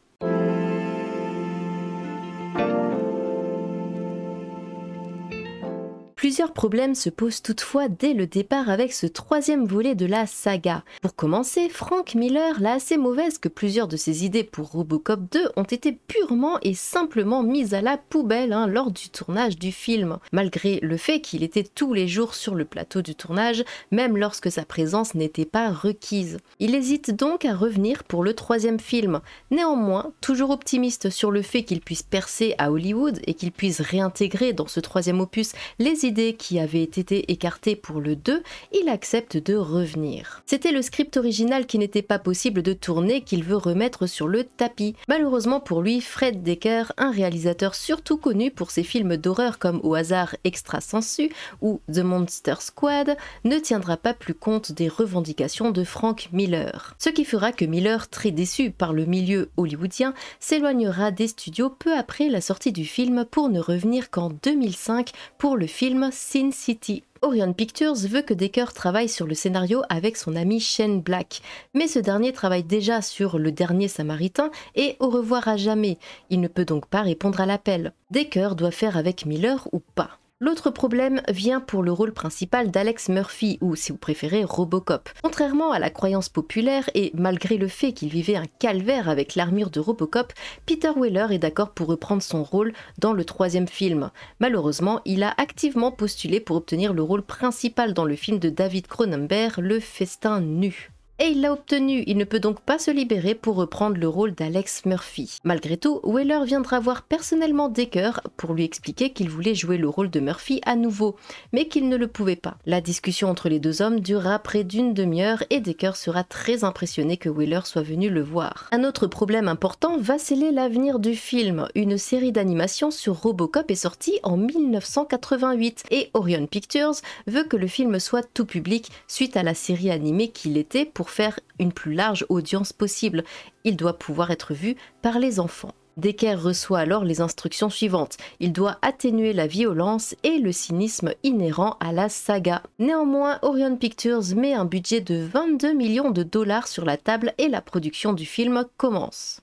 [SPEAKER 1] Plusieurs problèmes se posent toutefois dès le départ avec ce troisième volet de la saga. Pour commencer, Frank Miller l'a assez mauvaise que plusieurs de ses idées pour Robocop 2 ont été purement et simplement mises à la poubelle hein, lors du tournage du film, malgré le fait qu'il était tous les jours sur le plateau du tournage, même lorsque sa présence n'était pas requise. Il hésite donc à revenir pour le troisième film. Néanmoins, toujours optimiste sur le fait qu'il puisse percer à Hollywood et qu'il puisse réintégrer dans ce troisième opus les idées qui avait été écarté pour le 2, il accepte de revenir. C'était le script original qui n'était pas possible de tourner qu'il veut remettre sur le tapis. Malheureusement pour lui, Fred Decker, un réalisateur surtout connu pour ses films d'horreur comme Au hasard extra sensu ou The Monster Squad, ne tiendra pas plus compte des revendications de Frank Miller. Ce qui fera que Miller, très déçu par le milieu hollywoodien, s'éloignera des studios peu après la sortie du film pour ne revenir qu'en 2005 pour le film Sin City. Orion Pictures veut que Decker travaille sur le scénario avec son ami Shane Black, mais ce dernier travaille déjà sur Le Dernier Samaritain et Au revoir à jamais. Il ne peut donc pas répondre à l'appel. Decker doit faire avec Miller ou pas. L'autre problème vient pour le rôle principal d'Alex Murphy, ou si vous préférez Robocop. Contrairement à la croyance populaire, et malgré le fait qu'il vivait un calvaire avec l'armure de Robocop, Peter Weller est d'accord pour reprendre son rôle dans le troisième film. Malheureusement, il a activement postulé pour obtenir le rôle principal dans le film de David Cronenberg, Le Festin Nu et il l'a obtenu. Il ne peut donc pas se libérer pour reprendre le rôle d'Alex Murphy. Malgré tout, Wheeler viendra voir personnellement Decker pour lui expliquer qu'il voulait jouer le rôle de Murphy à nouveau, mais qu'il ne le pouvait pas. La discussion entre les deux hommes durera près d'une demi-heure et Decker sera très impressionné que Wheeler soit venu le voir. Un autre problème important va sceller l'avenir du film. Une série d'animation sur Robocop est sortie en 1988 et Orion Pictures veut que le film soit tout public suite à la série animée qu'il était pour pour faire une plus large audience possible. Il doit pouvoir être vu par les enfants. Decker reçoit alors les instructions suivantes. Il doit atténuer la violence et le cynisme inhérent à la saga. Néanmoins, Orion Pictures met un budget de 22 millions de dollars sur la table et la production du film commence.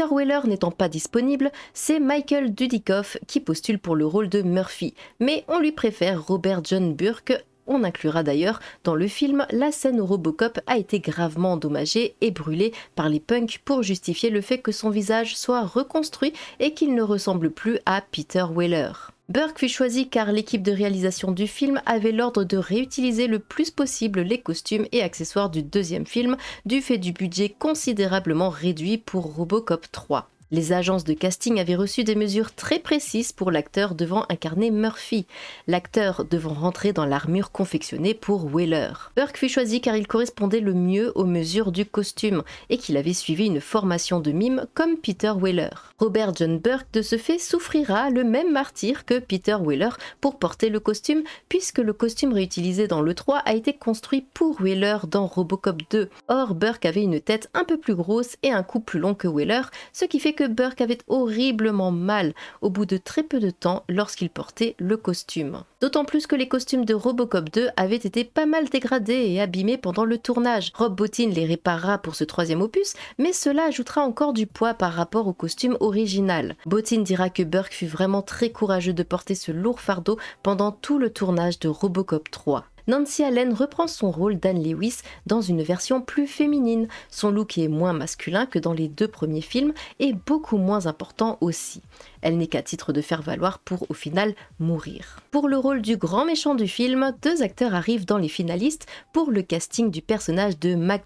[SPEAKER 1] Peter Weller n'étant pas disponible, c'est Michael Dudikoff qui postule pour le rôle de Murphy, mais on lui préfère Robert John Burke on inclura d'ailleurs dans le film la scène où Robocop a été gravement endommagé et brûlé par les punks pour justifier le fait que son visage soit reconstruit et qu'il ne ressemble plus à Peter Weller. Burke fut choisi car l'équipe de réalisation du film avait l'ordre de réutiliser le plus possible les costumes et accessoires du deuxième film, du fait du budget considérablement réduit pour Robocop 3. Les agences de casting avaient reçu des mesures très précises pour l'acteur devant incarner Murphy, l'acteur devant rentrer dans l'armure confectionnée pour Weller. Burke fut choisi car il correspondait le mieux aux mesures du costume et qu'il avait suivi une formation de mime comme Peter Wheeler. Robert John Burke de ce fait souffrira le même martyr que Peter Wheeler pour porter le costume puisque le costume réutilisé dans le 3 a été construit pour Wheeler dans Robocop 2. Or Burke avait une tête un peu plus grosse et un cou plus long que Weller, ce qui fait Burke avait horriblement mal au bout de très peu de temps lorsqu'il portait le costume. D'autant plus que les costumes de Robocop 2 avaient été pas mal dégradés et abîmés pendant le tournage. Rob Bottin les réparera pour ce troisième opus, mais cela ajoutera encore du poids par rapport au costume original. Bottin dira que Burke fut vraiment très courageux de porter ce lourd fardeau pendant tout le tournage de Robocop 3. Nancy Allen reprend son rôle d'Anne Lewis dans une version plus féminine. Son look est moins masculin que dans les deux premiers films et beaucoup moins important aussi. Elle n'est qu'à titre de faire valoir pour au final mourir. Pour le rôle du grand méchant du film, deux acteurs arrivent dans les finalistes pour le casting du personnage de Mac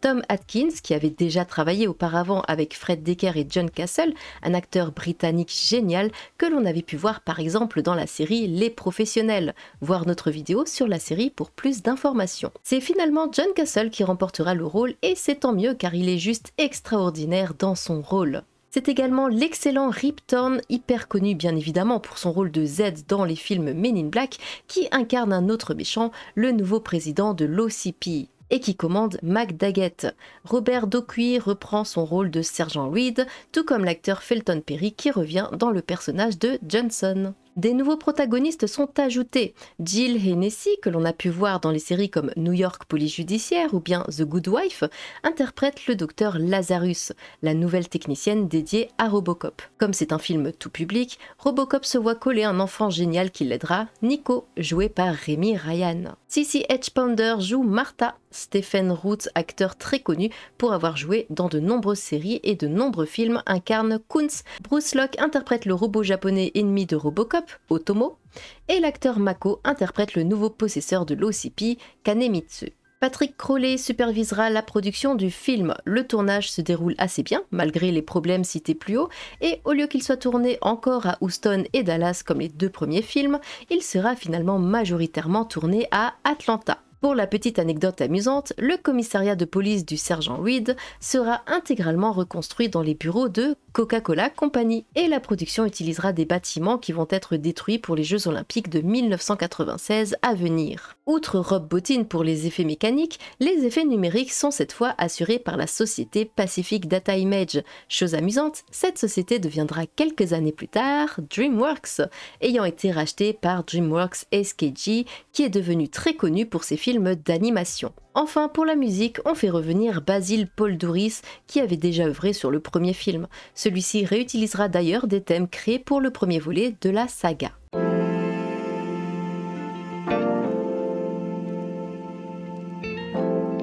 [SPEAKER 1] Tom Atkins, qui avait déjà travaillé auparavant avec Fred Decker et John Castle, un acteur britannique génial que l'on avait pu voir par exemple dans la série Les Professionnels. Voir notre vidéo sur la série pour plus d'informations. C'est finalement John Castle qui remportera le rôle et c'est tant mieux car il est juste extraordinaire dans son rôle. C'est également l'excellent Rip Torn, hyper connu bien évidemment pour son rôle de Z dans les films Men in Black, qui incarne un autre méchant, le nouveau président de l'OCP et qui commande Mac Daggett. Robert Docui reprend son rôle de sergent Reed, tout comme l'acteur Felton Perry qui revient dans le personnage de Johnson. Des nouveaux protagonistes sont ajoutés. Jill Hennessy, que l'on a pu voir dans les séries comme New York Police Judiciaire ou bien The Good Wife, interprète le docteur Lazarus, la nouvelle technicienne dédiée à Robocop. Comme c'est un film tout public, Robocop se voit coller un enfant génial qui l'aidera, Nico, joué par Rémi Ryan. Cici Ponder joue Martha, Stephen Root, acteur très connu pour avoir joué dans de nombreuses séries et de nombreux films, incarne Kunz. Bruce Locke interprète le robot japonais ennemi de Robocop Otomo, et l'acteur Mako interprète le nouveau possesseur de l'OCP, Kanemitsu. Patrick Crowley supervisera la production du film. Le tournage se déroule assez bien, malgré les problèmes cités plus haut, et au lieu qu'il soit tourné encore à Houston et Dallas comme les deux premiers films, il sera finalement majoritairement tourné à Atlanta. Pour la petite anecdote amusante, le commissariat de police du sergent Reed sera intégralement reconstruit dans les bureaux de Coca-Cola Company et la production utilisera des bâtiments qui vont être détruits pour les Jeux Olympiques de 1996 à venir. Outre Rob Bottin pour les effets mécaniques, les effets numériques sont cette fois assurés par la société Pacific Data Image. Chose amusante, cette société deviendra quelques années plus tard DreamWorks, ayant été rachetée par DreamWorks SKG qui est devenue très connue pour ses films d'animation. Enfin, pour la musique, on fait revenir Basile Paul Douris, qui avait déjà œuvré sur le premier film. Celui-ci réutilisera d'ailleurs des thèmes créés pour le premier volet de la saga.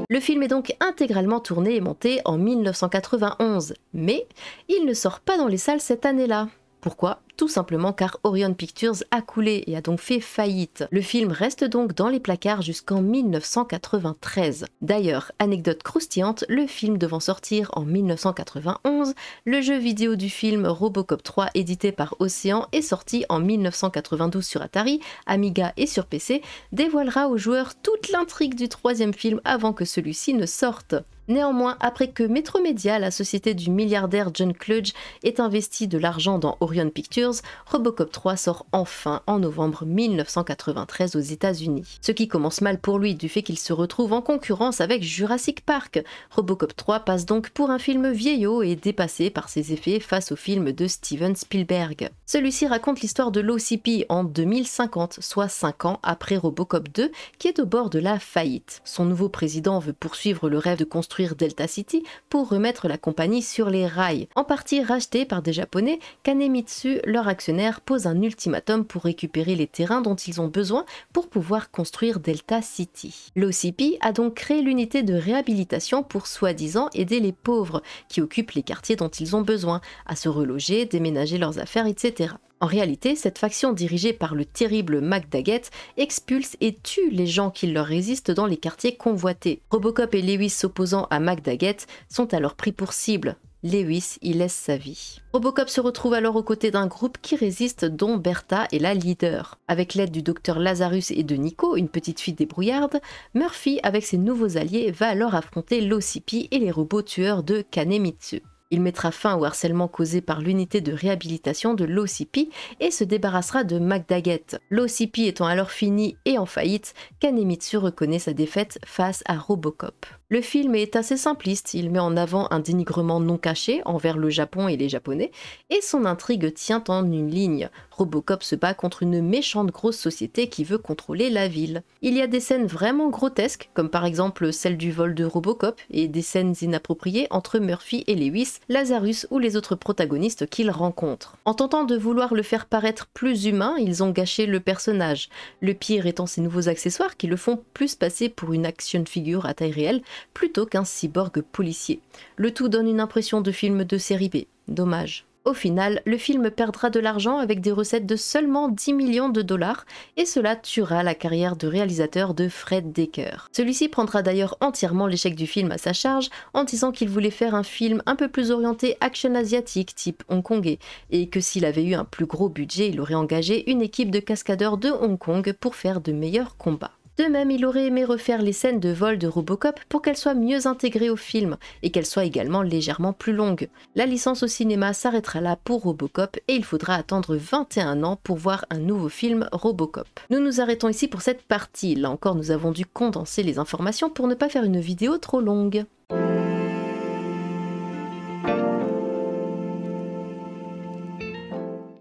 [SPEAKER 1] Le film est donc intégralement tourné et monté en 1991, mais il ne sort pas dans les salles cette année-là. Pourquoi Tout simplement car Orion Pictures a coulé et a donc fait faillite. Le film reste donc dans les placards jusqu'en 1993. D'ailleurs, anecdote croustillante, le film devant sortir en 1991, le jeu vidéo du film Robocop 3 édité par Océan et sorti en 1992 sur Atari, Amiga et sur PC, dévoilera aux joueurs toute l'intrigue du troisième film avant que celui-ci ne sorte. Néanmoins, après que Metromedia, la société du milliardaire John Cludge, ait investi de l'argent dans Orion Pictures, Robocop 3 sort enfin en novembre 1993 aux États-Unis. Ce qui commence mal pour lui du fait qu'il se retrouve en concurrence avec Jurassic Park. Robocop 3 passe donc pour un film vieillot et dépassé par ses effets face au film de Steven Spielberg. Celui-ci raconte l'histoire de l'OCP en 2050, soit 5 ans après Robocop 2, qui est au bord de la faillite. Son nouveau président veut poursuivre le rêve de construire Delta City pour remettre la compagnie sur les rails. En partie rachetée par des Japonais, Kanemitsu, leur actionnaire, pose un ultimatum pour récupérer les terrains dont ils ont besoin pour pouvoir construire Delta City. L'OCP a donc créé l'unité de réhabilitation pour soi-disant aider les pauvres qui occupent les quartiers dont ils ont besoin à se reloger, déménager leurs affaires, etc. En réalité, cette faction dirigée par le terrible McDaggett expulse et tue les gens qui leur résistent dans les quartiers convoités. Robocop et Lewis s'opposant à McDaggett sont alors pris pour cible. Lewis y laisse sa vie. Robocop se retrouve alors aux côtés d'un groupe qui résiste dont Bertha est la leader. Avec l'aide du docteur Lazarus et de Nico, une petite fille débrouillarde, Murphy avec ses nouveaux alliés va alors affronter l'OCP et les robots tueurs de Kanemitsu. Il mettra fin au harcèlement causé par l'unité de réhabilitation de l'OCP et se débarrassera de McDaggett. L'OCP étant alors fini et en faillite, Kanemitsu reconnaît sa défaite face à Robocop. Le film est assez simpliste, il met en avant un dénigrement non caché envers le Japon et les Japonais, et son intrigue tient en une ligne. Robocop se bat contre une méchante grosse société qui veut contrôler la ville. Il y a des scènes vraiment grotesques, comme par exemple celle du vol de Robocop, et des scènes inappropriées entre Murphy et Lewis, Lazarus ou les autres protagonistes qu'ils rencontrent. En tentant de vouloir le faire paraître plus humain, ils ont gâché le personnage, le pire étant ses nouveaux accessoires qui le font plus passer pour une action figure à taille réelle plutôt qu'un cyborg policier. Le tout donne une impression de film de série B. Dommage. Au final, le film perdra de l'argent avec des recettes de seulement 10 millions de dollars et cela tuera la carrière de réalisateur de Fred Decker. Celui-ci prendra d'ailleurs entièrement l'échec du film à sa charge en disant qu'il voulait faire un film un peu plus orienté action asiatique type hongkongais et que s'il avait eu un plus gros budget, il aurait engagé une équipe de cascadeurs de Hong Kong pour faire de meilleurs combats. De même, il aurait aimé refaire les scènes de vol de Robocop pour qu'elles soient mieux intégrées au film et qu'elles soient également légèrement plus longues. La licence au cinéma s'arrêtera là pour Robocop et il faudra attendre 21 ans pour voir un nouveau film Robocop. Nous nous arrêtons ici pour cette partie. Là encore, nous avons dû condenser les informations pour ne pas faire une vidéo trop longue.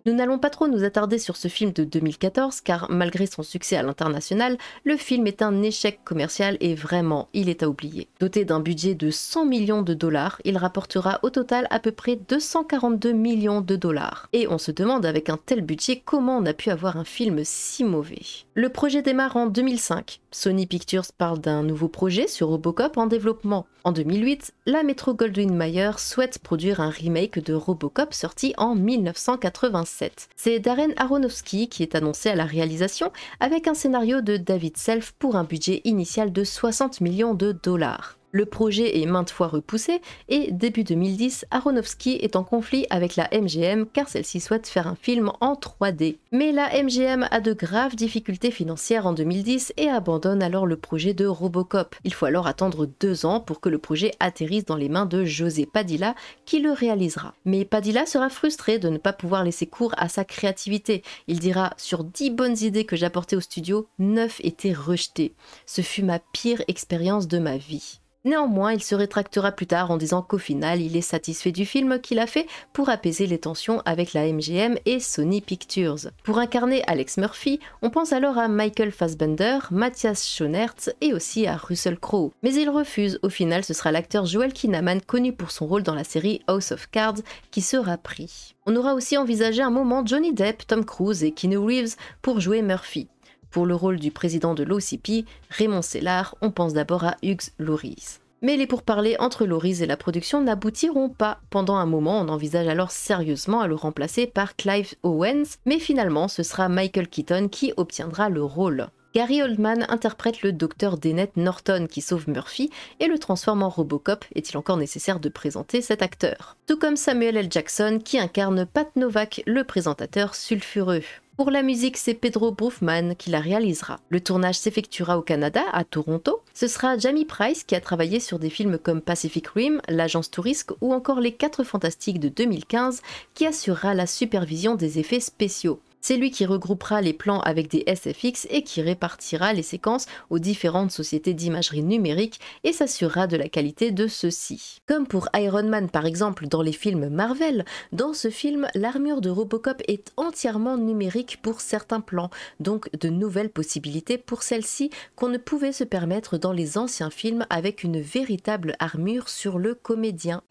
[SPEAKER 1] Nous n'allons pas trop nous attarder sur ce film de 2014 car malgré son succès à l'international, le film est un échec commercial et vraiment, il est à oublier. Doté d'un budget de 100 millions de dollars, il rapportera au total à peu près 242 millions de dollars. Et on se demande avec un tel budget comment on a pu avoir un film si mauvais. Le projet démarre en 2005. Sony Pictures parle d'un nouveau projet sur Robocop en développement. En 2008, la Metro Goldwyn Mayer souhaite produire un remake de Robocop sorti en 1985. C'est Darren Aronofsky qui est annoncé à la réalisation avec un scénario de David Self pour un budget initial de 60 millions de dollars. Le projet est maintes fois repoussé et début 2010, Aronofsky est en conflit avec la MGM car celle-ci souhaite faire un film en 3D. Mais la MGM a de graves difficultés financières en 2010 et abandonne alors le projet de Robocop. Il faut alors attendre deux ans pour que le projet atterrisse dans les mains de José Padilla qui le réalisera. Mais Padilla sera frustré de ne pas pouvoir laisser cours à sa créativité. Il dira sur 10 bonnes idées que j'apportais au studio, 9 étaient rejetées. Ce fut ma pire expérience de ma vie. Néanmoins, il se rétractera plus tard en disant qu'au final, il est satisfait du film qu'il a fait pour apaiser les tensions avec la MGM et Sony Pictures. Pour incarner Alex Murphy, on pense alors à Michael Fassbender, Matthias Schoenertz et aussi à Russell Crowe. Mais il refuse, au final ce sera l'acteur Joel Kinnaman connu pour son rôle dans la série House of Cards qui sera pris. On aura aussi envisagé un moment Johnny Depp, Tom Cruise et Keanu Reeves pour jouer Murphy. Pour le rôle du président de l'OCP, Raymond Sellard, on pense d'abord à Hugues Loris. Mais les pourparlers entre Loris et la production n'aboutiront pas. Pendant un moment, on envisage alors sérieusement à le remplacer par Clive Owens, mais finalement, ce sera Michael Keaton qui obtiendra le rôle. Gary Oldman interprète le docteur Dennett Norton qui sauve Murphy et le transforme en Robocop, est-il encore nécessaire de présenter cet acteur Tout comme Samuel L. Jackson qui incarne Pat Novak, le présentateur sulfureux. Pour la musique, c'est Pedro Broofman qui la réalisera. Le tournage s'effectuera au Canada, à Toronto. Ce sera Jamie Price qui a travaillé sur des films comme Pacific Rim, L'Agence Tourisque ou encore Les 4 Fantastiques de 2015 qui assurera la supervision des effets spéciaux. C'est lui qui regroupera les plans avec des SFX et qui répartira les séquences aux différentes sociétés d'imagerie numérique et s'assurera de la qualité de ceux-ci. Comme pour Iron Man par exemple dans les films Marvel, dans ce film, l'armure de Robocop est entièrement numérique pour certains plans, donc de nouvelles possibilités pour celle-ci qu'on ne pouvait se permettre dans les anciens films avec une véritable armure sur le comédien.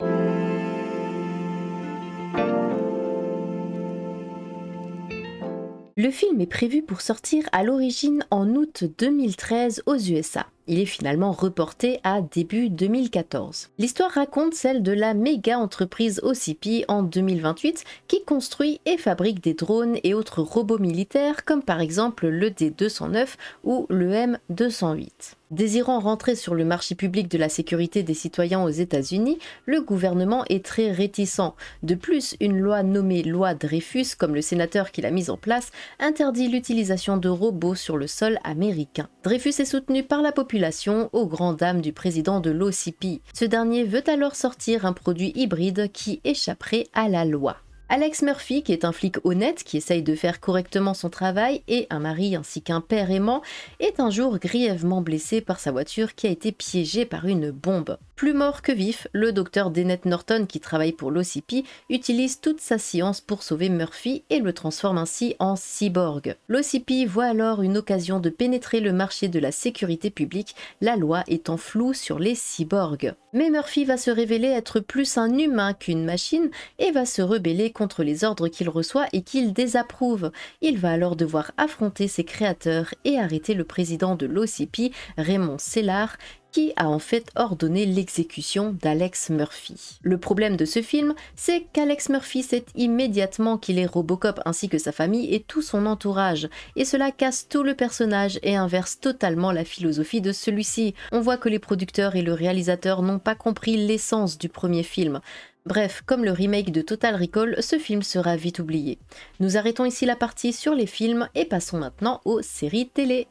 [SPEAKER 1] Le film est prévu pour sortir à l'origine en août 2013 aux USA. Il est finalement reporté à début 2014. L'histoire raconte celle de la méga entreprise OCP en 2028 qui construit et fabrique des drones et autres robots militaires comme par exemple le D209 ou le M208. Désirant rentrer sur le marché public de la sécurité des citoyens aux États-Unis, le gouvernement est très réticent. De plus, une loi nommée loi Dreyfus, comme le sénateur qui l'a mise en place, interdit l'utilisation de robots sur le sol américain. Dreyfus est soutenu par la population population aux grand dames du président de l'OCP. Ce dernier veut alors sortir un produit hybride qui échapperait à la loi. Alex Murphy, qui est un flic honnête, qui essaye de faire correctement son travail, et un mari ainsi qu'un père aimant, est un jour grièvement blessé par sa voiture qui a été piégée par une bombe. Plus mort que vif, le docteur Dennett Norton, qui travaille pour l'OCP, utilise toute sa science pour sauver Murphy et le transforme ainsi en cyborg. L'OCP voit alors une occasion de pénétrer le marché de la sécurité publique, la loi étant floue sur les cyborgs. Mais Murphy va se révéler être plus un humain qu'une machine et va se rebeller contre les ordres qu'il reçoit et qu'il désapprouve. Il va alors devoir affronter ses créateurs et arrêter le président de l'OCP, Raymond Cellar, qui a en fait ordonné l'exécution d'Alex Murphy. Le problème de ce film, c'est qu'Alex Murphy sait immédiatement qu'il est Robocop ainsi que sa famille et tout son entourage, et cela casse tout le personnage et inverse totalement la philosophie de celui-ci. On voit que les producteurs et le réalisateur n'ont pas compris l'essence du premier film. Bref, comme le remake de Total Recall, ce film sera vite oublié. Nous arrêtons ici la partie sur les films et passons maintenant aux séries télé.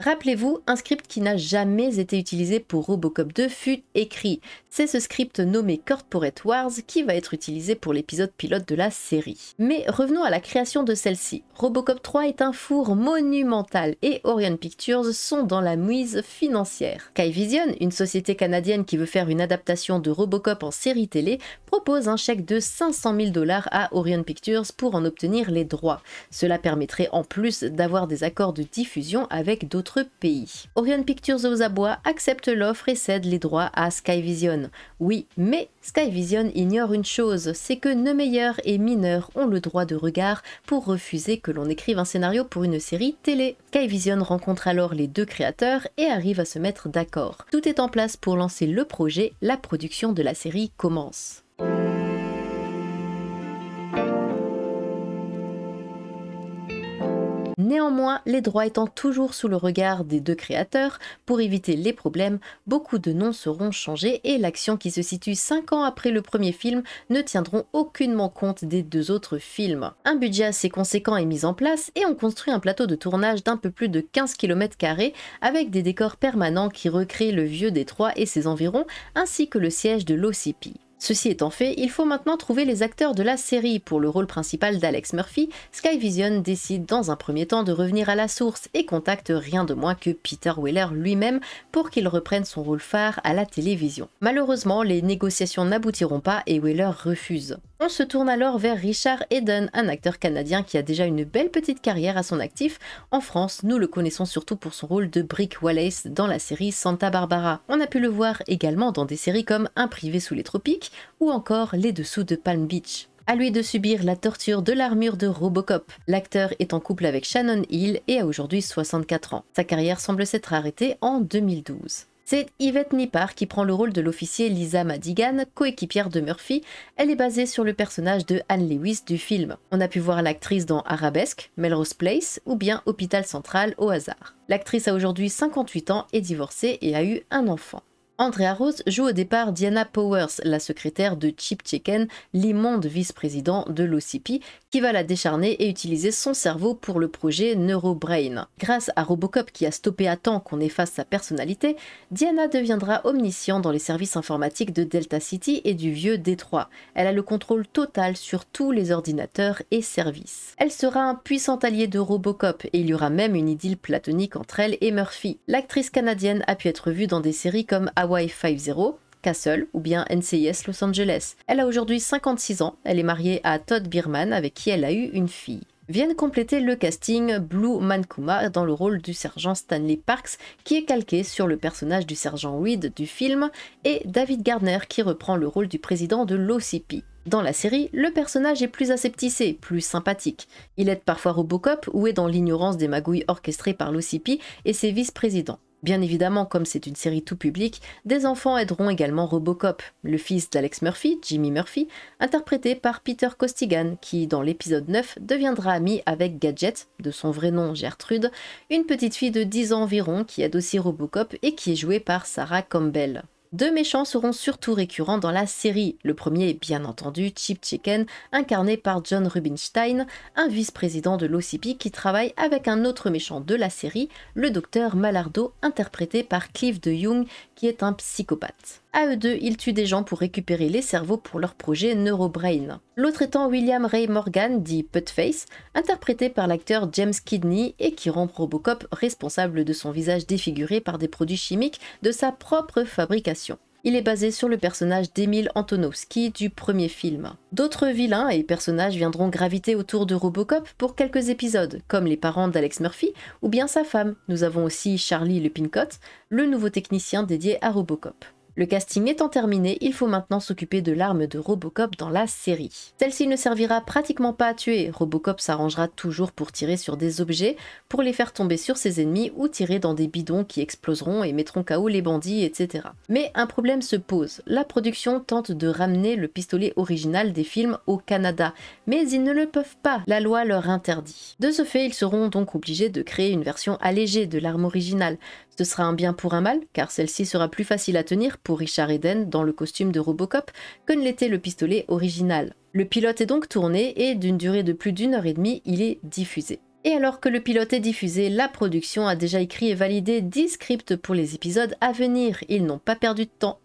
[SPEAKER 1] Rappelez-vous, un script qui n'a jamais été utilisé pour Robocop 2 fut écrit. C'est ce script nommé Corporate Wars qui va être utilisé pour l'épisode pilote de la série. Mais revenons à la création de celle-ci. Robocop 3 est un four monumental et Orion Pictures sont dans la mouise financière. Kai Vision, une société canadienne qui veut faire une adaptation de Robocop en série télé, propose un chèque de 500 000 dollars à Orion Pictures pour en obtenir les droits. Cela permettrait en plus d'avoir des accords de diffusion avec d'autres pays. Orion Pictures aux abois accepte l'offre et cède les droits à Skyvision. Oui, mais Skyvision ignore une chose, c'est que ne meilleurs et mineurs ont le droit de regard pour refuser que l'on écrive un scénario pour une série télé. Skyvision rencontre alors les deux créateurs et arrive à se mettre d'accord. Tout est en place pour lancer le projet, la production de la série commence. Néanmoins, les droits étant toujours sous le regard des deux créateurs, pour éviter les problèmes, beaucoup de noms seront changés et l'action qui se situe 5 ans après le premier film ne tiendront aucunement compte des deux autres films. Un budget assez conséquent est mis en place et on construit un plateau de tournage d'un peu plus de 15 km avec des décors permanents qui recréent le vieux Détroit et ses environs ainsi que le siège de l'OCP. Ceci étant fait, il faut maintenant trouver les acteurs de la série. Pour le rôle principal d'Alex Murphy, Sky Vision décide dans un premier temps de revenir à la source et contacte rien de moins que Peter Weller lui-même pour qu'il reprenne son rôle phare à la télévision. Malheureusement, les négociations n'aboutiront pas et Weller refuse. On se tourne alors vers Richard Eden, un acteur canadien qui a déjà une belle petite carrière à son actif. En France, nous le connaissons surtout pour son rôle de Brick Wallace dans la série Santa Barbara. On a pu le voir également dans des séries comme Un privé sous les tropiques ou encore Les dessous de Palm Beach à lui de subir la torture de l'armure de Robocop. L'acteur est en couple avec Shannon Hill et a aujourd'hui 64 ans. Sa carrière semble s'être arrêtée en 2012. C'est Yvette Nipar qui prend le rôle de l'officier Lisa Madigan, coéquipière de Murphy. Elle est basée sur le personnage de Anne Lewis du film. On a pu voir l'actrice dans Arabesque, Melrose Place ou bien Hôpital Central au hasard. L'actrice a aujourd'hui 58 ans, est divorcée et a eu un enfant. Andrea Rose joue au départ Diana Powers, la secrétaire de Chip Chicken, l'immonde vice-président de l'OCP, qui va la décharner et utiliser son cerveau pour le projet NeuroBrain. Grâce à Robocop qui a stoppé à temps qu'on efface sa personnalité, Diana deviendra omniscient dans les services informatiques de Delta City et du vieux Détroit. Elle a le contrôle total sur tous les ordinateurs et services. Elle sera un puissant allié de Robocop et il y aura même une idylle platonique entre elle et Murphy. L'actrice canadienne a pu être vue dans des séries comme Hawaii Five Castle ou bien NCIS Los Angeles. Elle a aujourd'hui 56 ans, elle est mariée à Todd Bierman avec qui elle a eu une fille viennent compléter le casting Blue Mankuma dans le rôle du sergent Stanley Parks qui est calqué sur le personnage du sergent weed du film et David Gardner qui reprend le rôle du président de l'OCP. Dans la série, le personnage est plus aseptisé, plus sympathique. Il aide parfois Robocop ou est dans l'ignorance des magouilles orchestrées par l'OCP et ses vice-présidents. Bien évidemment, comme c'est une série tout public, des enfants aideront également Robocop, le fils d'Alex Murphy, Jimmy Murphy, interprété par Peter Costigan, qui dans l'épisode 9 deviendra ami avec Gadget, de son vrai nom Gertrude, une petite fille de 10 ans environ qui aide aussi Robocop et qui est jouée par Sarah Campbell. Deux méchants seront surtout récurrents dans la série. Le premier bien entendu Chip Chicken, incarné par John Rubinstein, un vice-président de l'OCP qui travaille avec un autre méchant de la série, le docteur Malardo, interprété par Cliff de Young, qui est un psychopathe. A eux deux, ils tuent des gens pour récupérer les cerveaux pour leur projet Neurobrain. L'autre étant William Ray Morgan, dit Putface, interprété par l'acteur James Kidney et qui rend Robocop responsable de son visage défiguré par des produits chimiques de sa propre fabrication. Il est basé sur le personnage d'Emile Antonowski du premier film. D'autres vilains et personnages viendront graviter autour de Robocop pour quelques épisodes, comme les parents d'Alex Murphy ou bien sa femme. Nous avons aussi Charlie Le Pincott, le nouveau technicien dédié à Robocop. Le casting étant terminé, il faut maintenant s'occuper de l'arme de Robocop dans la série. Celle-ci ne servira pratiquement pas à tuer, Robocop s'arrangera toujours pour tirer sur des objets, pour les faire tomber sur ses ennemis ou tirer dans des bidons qui exploseront et mettront KO les bandits, etc. Mais un problème se pose, la production tente de ramener le pistolet original des films au Canada, mais ils ne le peuvent pas, la loi leur interdit. De ce fait, ils seront donc obligés de créer une version allégée de l'arme originale, ce sera un bien pour un mal, car celle-ci sera plus facile à tenir pour Richard Eden dans le costume de Robocop que ne l'était le pistolet original. Le pilote est donc tourné et d'une durée de plus d'une heure et demie, il est diffusé. Et alors que le pilote est diffusé, la production a déjà écrit et validé 10 scripts pour les épisodes à venir. Ils n'ont pas perdu de temps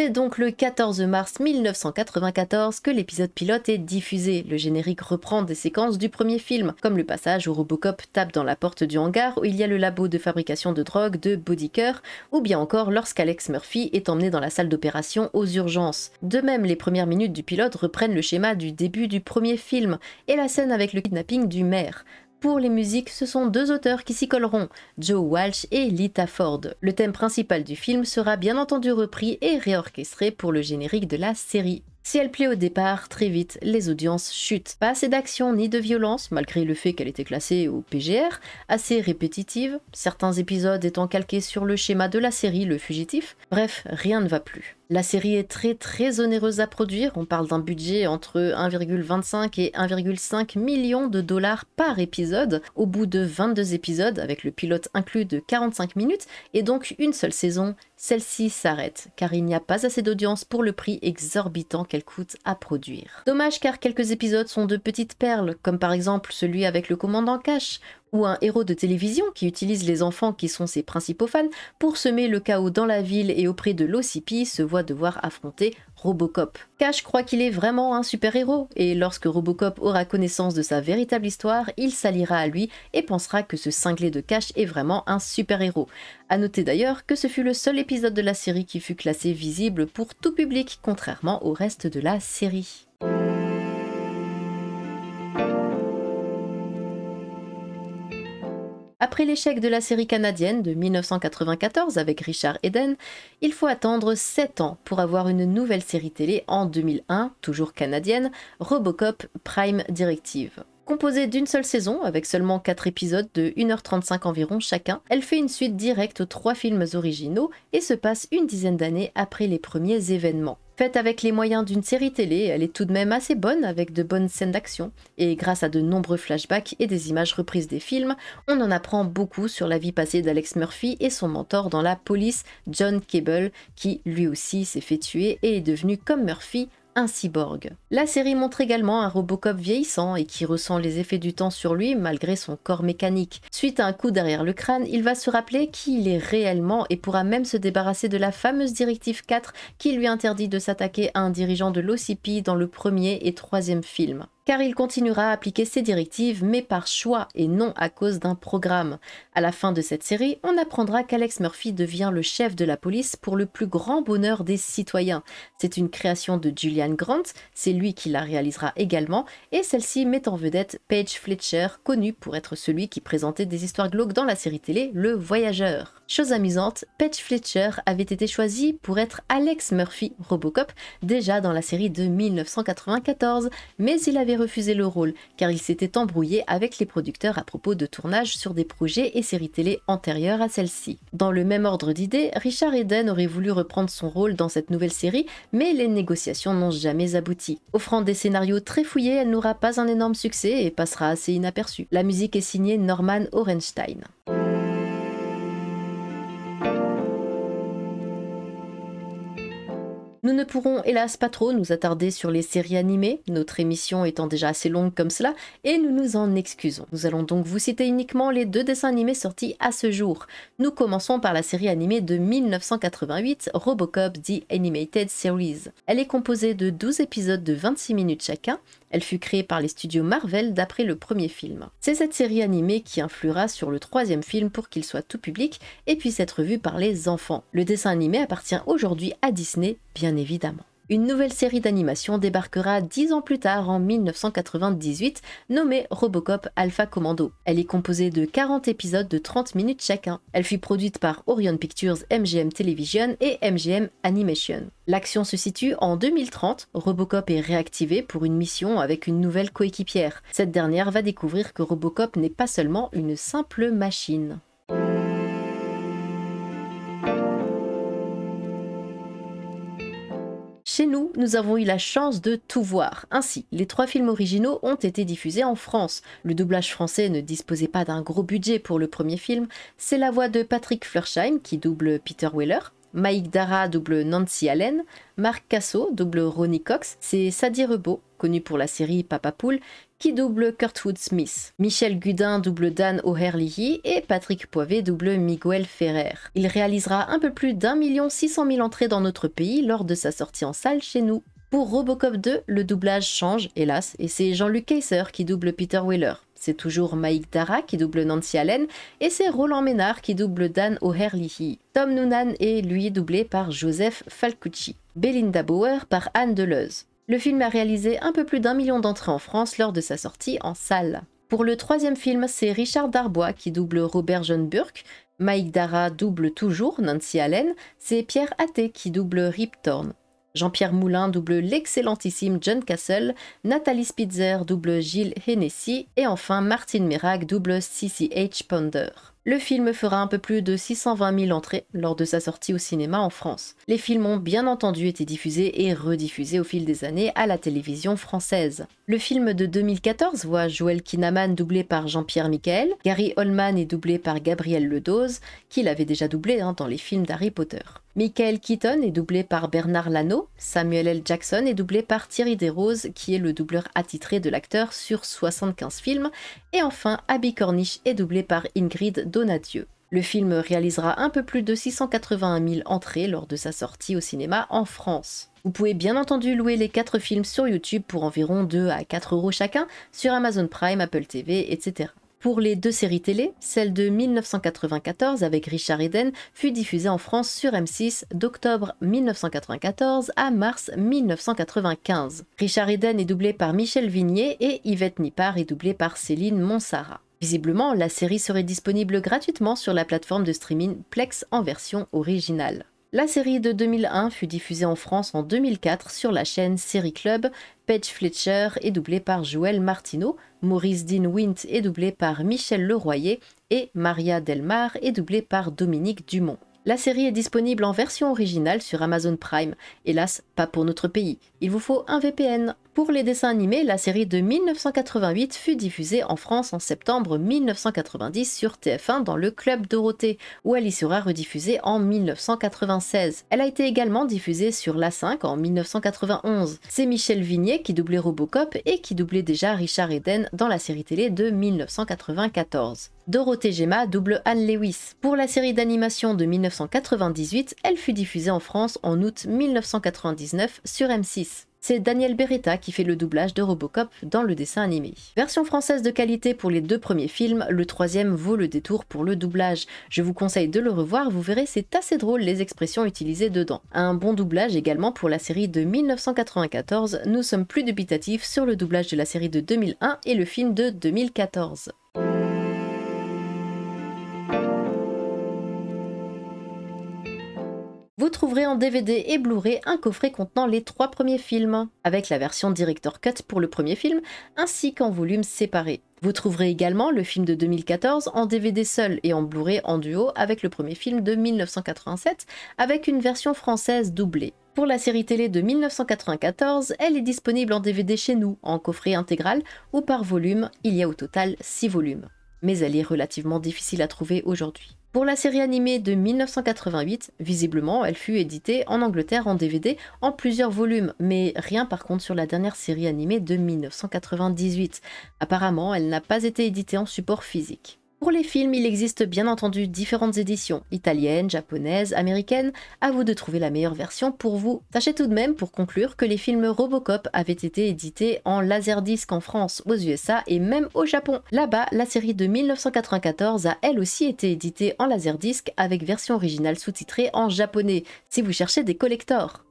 [SPEAKER 1] C'est donc le 14 mars 1994 que l'épisode pilote est diffusé. Le générique reprend des séquences du premier film, comme le passage où Robocop tape dans la porte du hangar où il y a le labo de fabrication de drogue de Bodyker, ou bien encore lorsqu'Alex Murphy est emmené dans la salle d'opération aux urgences. De même, les premières minutes du pilote reprennent le schéma du début du premier film et la scène avec le kidnapping du maire. Pour les musiques, ce sont deux auteurs qui s'y colleront, Joe Walsh et Lita Ford. Le thème principal du film sera bien entendu repris et réorchestré pour le générique de la série. Si elle plaît au départ, très vite, les audiences chutent. Pas assez d'action ni de violence, malgré le fait qu'elle était classée au PGR, assez répétitive, certains épisodes étant calqués sur le schéma de la série Le Fugitif. Bref, rien ne va plus. La série est très très onéreuse à produire, on parle d'un budget entre 1,25 et 1,5 million de dollars par épisode, au bout de 22 épisodes, avec le pilote inclus de 45 minutes, et donc une seule saison, celle-ci s'arrête, car il n'y a pas assez d'audience pour le prix exorbitant qu'elle coûte à produire. Dommage car quelques épisodes sont de petites perles, comme par exemple celui avec le commandant Cash, ou un héros de télévision qui utilise les enfants qui sont ses principaux fans pour semer le chaos dans la ville et auprès de l'OCP se voit devoir affronter Robocop. Cash croit qu'il est vraiment un super-héros, et lorsque Robocop aura connaissance de sa véritable histoire, il s'alliera à lui et pensera que ce cinglé de Cash est vraiment un super-héros. A noter d'ailleurs que ce fut le seul épisode de la série qui fut classé visible pour tout public, contrairement au reste de la série. Après l'échec de la série canadienne de 1994 avec Richard Eden, il faut attendre 7 ans pour avoir une nouvelle série télé en 2001, toujours canadienne, Robocop Prime Directive. Composée d'une seule saison, avec seulement 4 épisodes de 1h35 environ chacun, elle fait une suite directe aux 3 films originaux et se passe une dizaine d'années après les premiers événements. Faite avec les moyens d'une série télé, elle est tout de même assez bonne avec de bonnes scènes d'action, et grâce à de nombreux flashbacks et des images reprises des films, on en apprend beaucoup sur la vie passée d'Alex Murphy et son mentor dans la police, John Cable, qui lui aussi s'est fait tuer et est devenu, comme Murphy, un cyborg. La série montre également un Robocop vieillissant et qui ressent les effets du temps sur lui malgré son corps mécanique. Suite à un coup derrière le crâne, il va se rappeler qui il est réellement et pourra même se débarrasser de la fameuse directive 4 qui lui interdit de s'attaquer à un dirigeant de l'OCP dans le premier et troisième film car il continuera à appliquer ses directives, mais par choix et non à cause d'un programme. À la fin de cette série, on apprendra qu'Alex Murphy devient le chef de la police pour le plus grand bonheur des citoyens. C'est une création de Julian Grant, c'est lui qui la réalisera également, et celle-ci met en vedette Paige Fletcher, connu pour être celui qui présentait des histoires glauques dans la série télé Le Voyageur. Chose amusante, Paige Fletcher avait été choisi pour être Alex Murphy, Robocop, déjà dans la série de 1994, mais il avait refusé le rôle car il s'était embrouillé avec les producteurs à propos de tournages sur des projets et séries télé antérieures à celle-ci. Dans le même ordre d'idées, Richard Eden aurait voulu reprendre son rôle dans cette nouvelle série, mais les négociations n'ont jamais abouti. Offrant des scénarios très fouillés, elle n'aura pas un énorme succès et passera assez inaperçue. La musique est signée Norman Orenstein. Nous ne pourrons hélas pas trop nous attarder sur les séries animées, notre émission étant déjà assez longue comme cela, et nous nous en excusons. Nous allons donc vous citer uniquement les deux dessins animés sortis à ce jour. Nous commençons par la série animée de 1988, Robocop The Animated Series. Elle est composée de 12 épisodes de 26 minutes chacun, elle fut créée par les studios Marvel d'après le premier film. C'est cette série animée qui influera sur le troisième film pour qu'il soit tout public et puisse être vu par les enfants. Le dessin animé appartient aujourd'hui à Disney bien évidemment. Une nouvelle série d'animation débarquera dix ans plus tard, en 1998, nommée Robocop Alpha Commando. Elle est composée de 40 épisodes de 30 minutes chacun. Elle fut produite par Orion Pictures, MGM Television et MGM Animation. L'action se situe en 2030, Robocop est réactivé pour une mission avec une nouvelle coéquipière. Cette dernière va découvrir que Robocop n'est pas seulement une simple machine. Chez nous, nous avons eu la chance de tout voir. Ainsi, les trois films originaux ont été diffusés en France. Le doublage français ne disposait pas d'un gros budget pour le premier film. C'est la voix de Patrick Flersheim qui double Peter Weller, Mike Dara double Nancy Allen, Marc Casso double Ronnie Cox, c'est Sadie Rebaud, connu pour la série Papa Poule, qui double Kurtwood Smith. Michel Gudin double Dan O'Herlihy et Patrick Poivet double Miguel Ferrer. Il réalisera un peu plus d'un million six cent mille entrées dans notre pays lors de sa sortie en salle chez nous. Pour Robocop 2, le doublage change, hélas, et c'est Jean-Luc Kayser qui double Peter Weller. C'est toujours Mike Dara qui double Nancy Allen et c'est Roland Ménard qui double Dan O'Herlihy. Tom Noonan est lui doublé par Joseph Falcucci. Belinda Bauer par Anne Deleuze. Le film a réalisé un peu plus d'un million d'entrées en France lors de sa sortie en salle. Pour le troisième film, c'est Richard Darbois qui double Robert John Burke, Mike Dara double toujours Nancy Allen, c'est Pierre Hatté qui double Rip Torn. Jean-Pierre Moulin double l'excellentissime John Castle, Nathalie Spitzer double Gilles Hennessy et enfin Martine Mirac double CCH Ponder. Le film fera un peu plus de 620 000 entrées lors de sa sortie au cinéma en France. Les films ont bien entendu été diffusés et rediffusés au fil des années à la télévision française. Le film de 2014 voit Joel Kinnaman doublé par Jean-Pierre Michael, Gary Holman est doublé par Gabriel Ledoz, qui l'avait déjà doublé hein, dans les films d'Harry Potter. Michael Keaton est doublé par Bernard Lano, Samuel L. Jackson est doublé par Thierry Desroses, qui est le doubleur attitré de l'acteur sur 75 films, et enfin Abby Cornish est doublé par Ingrid Donadieu. Le film réalisera un peu plus de 681 000 entrées lors de sa sortie au cinéma en France. Vous pouvez bien entendu louer les 4 films sur YouTube pour environ 2 à 4 euros chacun sur Amazon Prime, Apple TV, etc. Pour les deux séries télé, celle de 1994 avec Richard Eden fut diffusée en France sur M6 d'octobre 1994 à mars 1995. Richard Eden est doublé par Michel Vignier et Yvette Nippard est doublée par Céline Monsara. Visiblement, la série serait disponible gratuitement sur la plateforme de streaming Plex en version originale. La série de 2001 fut diffusée en France en 2004 sur la chaîne Série Club. Paige Fletcher est doublée par Joël Martineau, Maurice Dean Wint est doublé par Michel Leroyer et Maria Delmar est doublée par Dominique Dumont. La série est disponible en version originale sur Amazon Prime, hélas pas pour notre pays. Il vous faut un VPN. Pour les dessins animés, la série de 1988 fut diffusée en France en septembre 1990 sur TF1 dans le Club Dorothée, où elle y sera rediffusée en 1996. Elle a été également diffusée sur La 5 en 1991. C'est Michel Vignier qui doublait Robocop et qui doublait déjà Richard Eden dans la série télé de 1994. Dorothée Gemma double Anne Lewis. Pour la série d'animation de 1998, elle fut diffusée en France en août 1999 sur M6. C'est Daniel Beretta qui fait le doublage de Robocop dans le dessin animé. Version française de qualité pour les deux premiers films, le troisième vaut le détour pour le doublage. Je vous conseille de le revoir, vous verrez c'est assez drôle les expressions utilisées dedans. Un bon doublage également pour la série de 1994, nous sommes plus dubitatifs sur le doublage de la série de 2001 et le film de 2014. vous trouverez en DVD et Blu-ray un coffret contenant les trois premiers films, avec la version Director Cut pour le premier film, ainsi qu'en volume séparé. Vous trouverez également le film de 2014 en DVD seul et en Blu-ray en duo avec le premier film de 1987, avec une version française doublée. Pour la série télé de 1994, elle est disponible en DVD chez nous, en coffret intégral ou par volume, il y a au total 6 volumes. Mais elle est relativement difficile à trouver aujourd'hui. Pour la série animée de 1988, visiblement, elle fut éditée en Angleterre en DVD en plusieurs volumes, mais rien par contre sur la dernière série animée de 1998. Apparemment, elle n'a pas été éditée en support physique. Pour les films, il existe bien entendu différentes éditions, italiennes, japonaises, américaines, à vous de trouver la meilleure version pour vous. Sachez tout de même, pour conclure, que les films Robocop avaient été édités en laserdisc en France, aux USA et même au Japon. Là-bas, la série de 1994 a elle aussi été éditée en laserdisc avec version originale sous-titrée en japonais, si vous cherchez des collectors.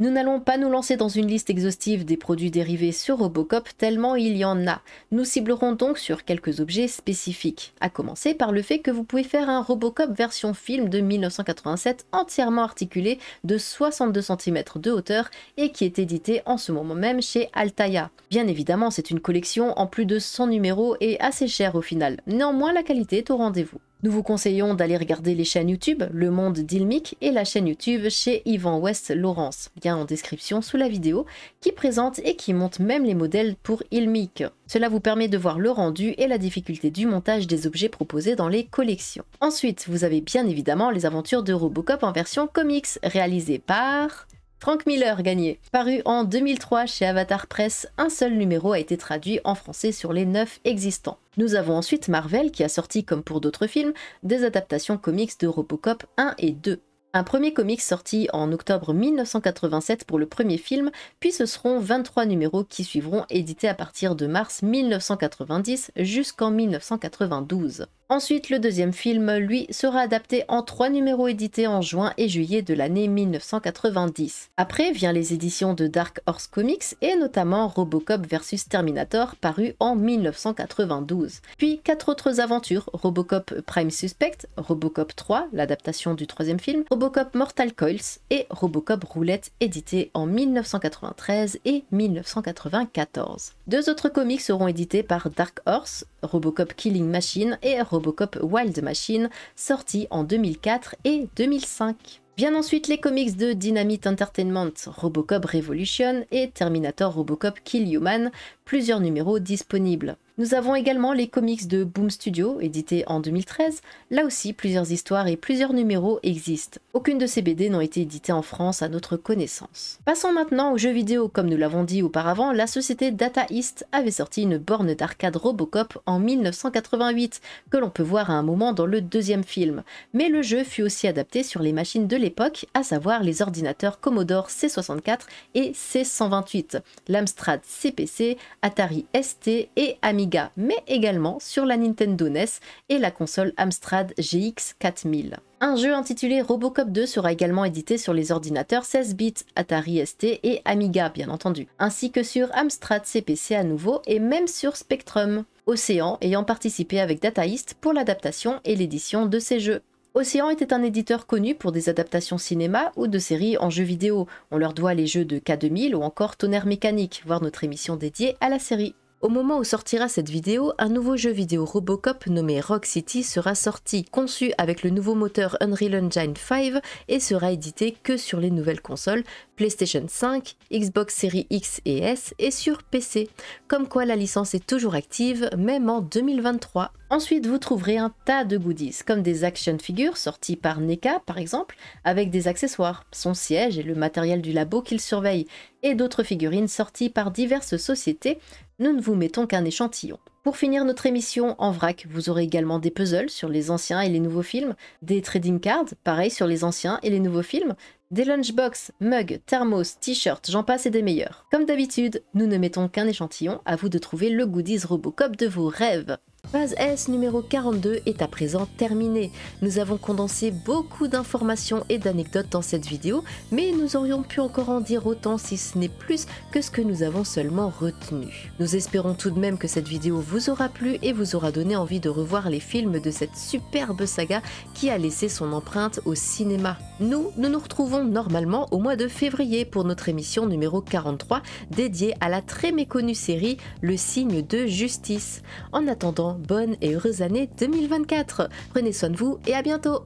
[SPEAKER 1] Nous n'allons pas nous lancer dans une liste exhaustive des produits dérivés sur Robocop tellement il y en a. Nous ciblerons donc sur quelques objets spécifiques, à commencer par le fait que vous pouvez faire un Robocop version film de 1987 entièrement articulé de 62 cm de hauteur et qui est édité en ce moment même chez Altaïa. Bien évidemment, c'est une collection en plus de 100 numéros et assez chère au final. Néanmoins, la qualité est au rendez-vous. Nous vous conseillons d'aller regarder les chaînes YouTube Le Monde d'Ilmic et la chaîne YouTube chez Yvan West Laurence, lien en description sous la vidéo, qui présente et qui monte même les modèles pour Ilmic. Cela vous permet de voir le rendu et la difficulté du montage des objets proposés dans les collections. Ensuite, vous avez bien évidemment les aventures de Robocop en version comics, réalisées par... Frank Miller gagné. Paru en 2003 chez Avatar Press, un seul numéro a été traduit en français sur les 9 existants. Nous avons ensuite Marvel qui a sorti, comme pour d'autres films, des adaptations comics de Robocop 1 et 2. Un premier comic sorti en octobre 1987 pour le premier film, puis ce seront 23 numéros qui suivront édités à partir de mars 1990 jusqu'en 1992. Ensuite, le deuxième film, lui, sera adapté en trois numéros édités en juin et juillet de l'année 1990. Après vient les éditions de Dark Horse Comics et notamment Robocop vs Terminator paru en 1992. Puis quatre autres aventures, Robocop Prime Suspect, Robocop 3, l'adaptation du troisième film, Robocop Mortal Coils et Robocop Roulette édité en 1993 et 1994. Deux autres comics seront édités par Dark Horse, Robocop Killing Machine et Robocop Robocop Wild Machine, sorti en 2004 et 2005. Bien ensuite les comics de Dynamite Entertainment, Robocop Revolution et Terminator Robocop Kill Human, plusieurs numéros disponibles. Nous avons également les comics de Boom Studio, édités en 2013. Là aussi, plusieurs histoires et plusieurs numéros existent. Aucune de ces BD n'ont été éditées en France à notre connaissance. Passons maintenant aux jeux vidéo. Comme nous l'avons dit auparavant, la société Data East avait sorti une borne d'arcade Robocop en 1988, que l'on peut voir à un moment dans le deuxième film. Mais le jeu fut aussi adapté sur les machines de l'époque, à savoir les ordinateurs Commodore C64 et C128, l'Amstrad CPC, Atari ST et Amiga mais également sur la Nintendo NES et la console Amstrad GX 4000. Un jeu intitulé Robocop 2 sera également édité sur les ordinateurs 16 bits Atari ST et Amiga bien entendu, ainsi que sur Amstrad CPC à nouveau et même sur Spectrum. Océan ayant participé avec Data East pour l'adaptation et l'édition de ces jeux. Océan était un éditeur connu pour des adaptations cinéma ou de séries en jeux vidéo. On leur doit les jeux de K2000 ou encore Tonnerre Mécanique, voire notre émission dédiée à la série. Au moment où sortira cette vidéo, un nouveau jeu vidéo Robocop nommé Rock City sera sorti, conçu avec le nouveau moteur Unreal Engine 5 et sera édité que sur les nouvelles consoles PlayStation 5, Xbox Series X et S et sur PC. Comme quoi la licence est toujours active, même en 2023. Ensuite, vous trouverez un tas de goodies, comme des action figures sorties par NECA par exemple, avec des accessoires, son siège et le matériel du labo qu'il surveille, et d'autres figurines sorties par diverses sociétés, nous ne vous mettons qu'un échantillon. Pour finir notre émission en vrac, vous aurez également des puzzles sur les anciens et les nouveaux films, des trading cards, pareil sur les anciens et les nouveaux films, des lunchbox, mugs, thermos, t-shirts, j'en passe et des meilleurs. Comme d'habitude, nous ne mettons qu'un échantillon, à vous de trouver le goodies Robocop de vos rêves. Phase S numéro 42 est à présent terminée. Nous avons condensé beaucoup d'informations et d'anecdotes dans cette vidéo, mais nous aurions pu encore en dire autant si ce n'est plus que ce que nous avons seulement retenu. Nous espérons tout de même que cette vidéo vous aura plu et vous aura donné envie de revoir les films de cette superbe saga qui a laissé son empreinte au cinéma. Nous, nous nous retrouvons normalement au mois de février pour notre émission numéro 43 dédiée à la très méconnue série Le signe de justice. En attendant, bonne et heureuse année 2024. Prenez soin de vous et à bientôt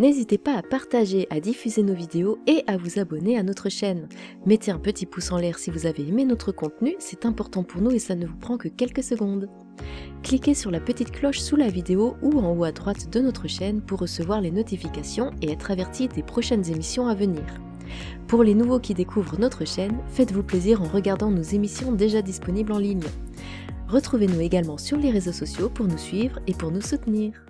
[SPEAKER 1] N'hésitez pas à partager, à diffuser nos vidéos et à vous abonner à notre chaîne. Mettez un petit pouce en l'air si vous avez aimé notre contenu, c'est important pour nous et ça ne vous prend que quelques secondes. Cliquez sur la petite cloche sous la vidéo ou en haut à droite de notre chaîne pour recevoir les notifications et être averti des prochaines émissions à venir. Pour les nouveaux qui découvrent notre chaîne, faites-vous plaisir en regardant nos émissions déjà disponibles en ligne. Retrouvez-nous également sur les réseaux sociaux pour nous suivre et pour nous soutenir.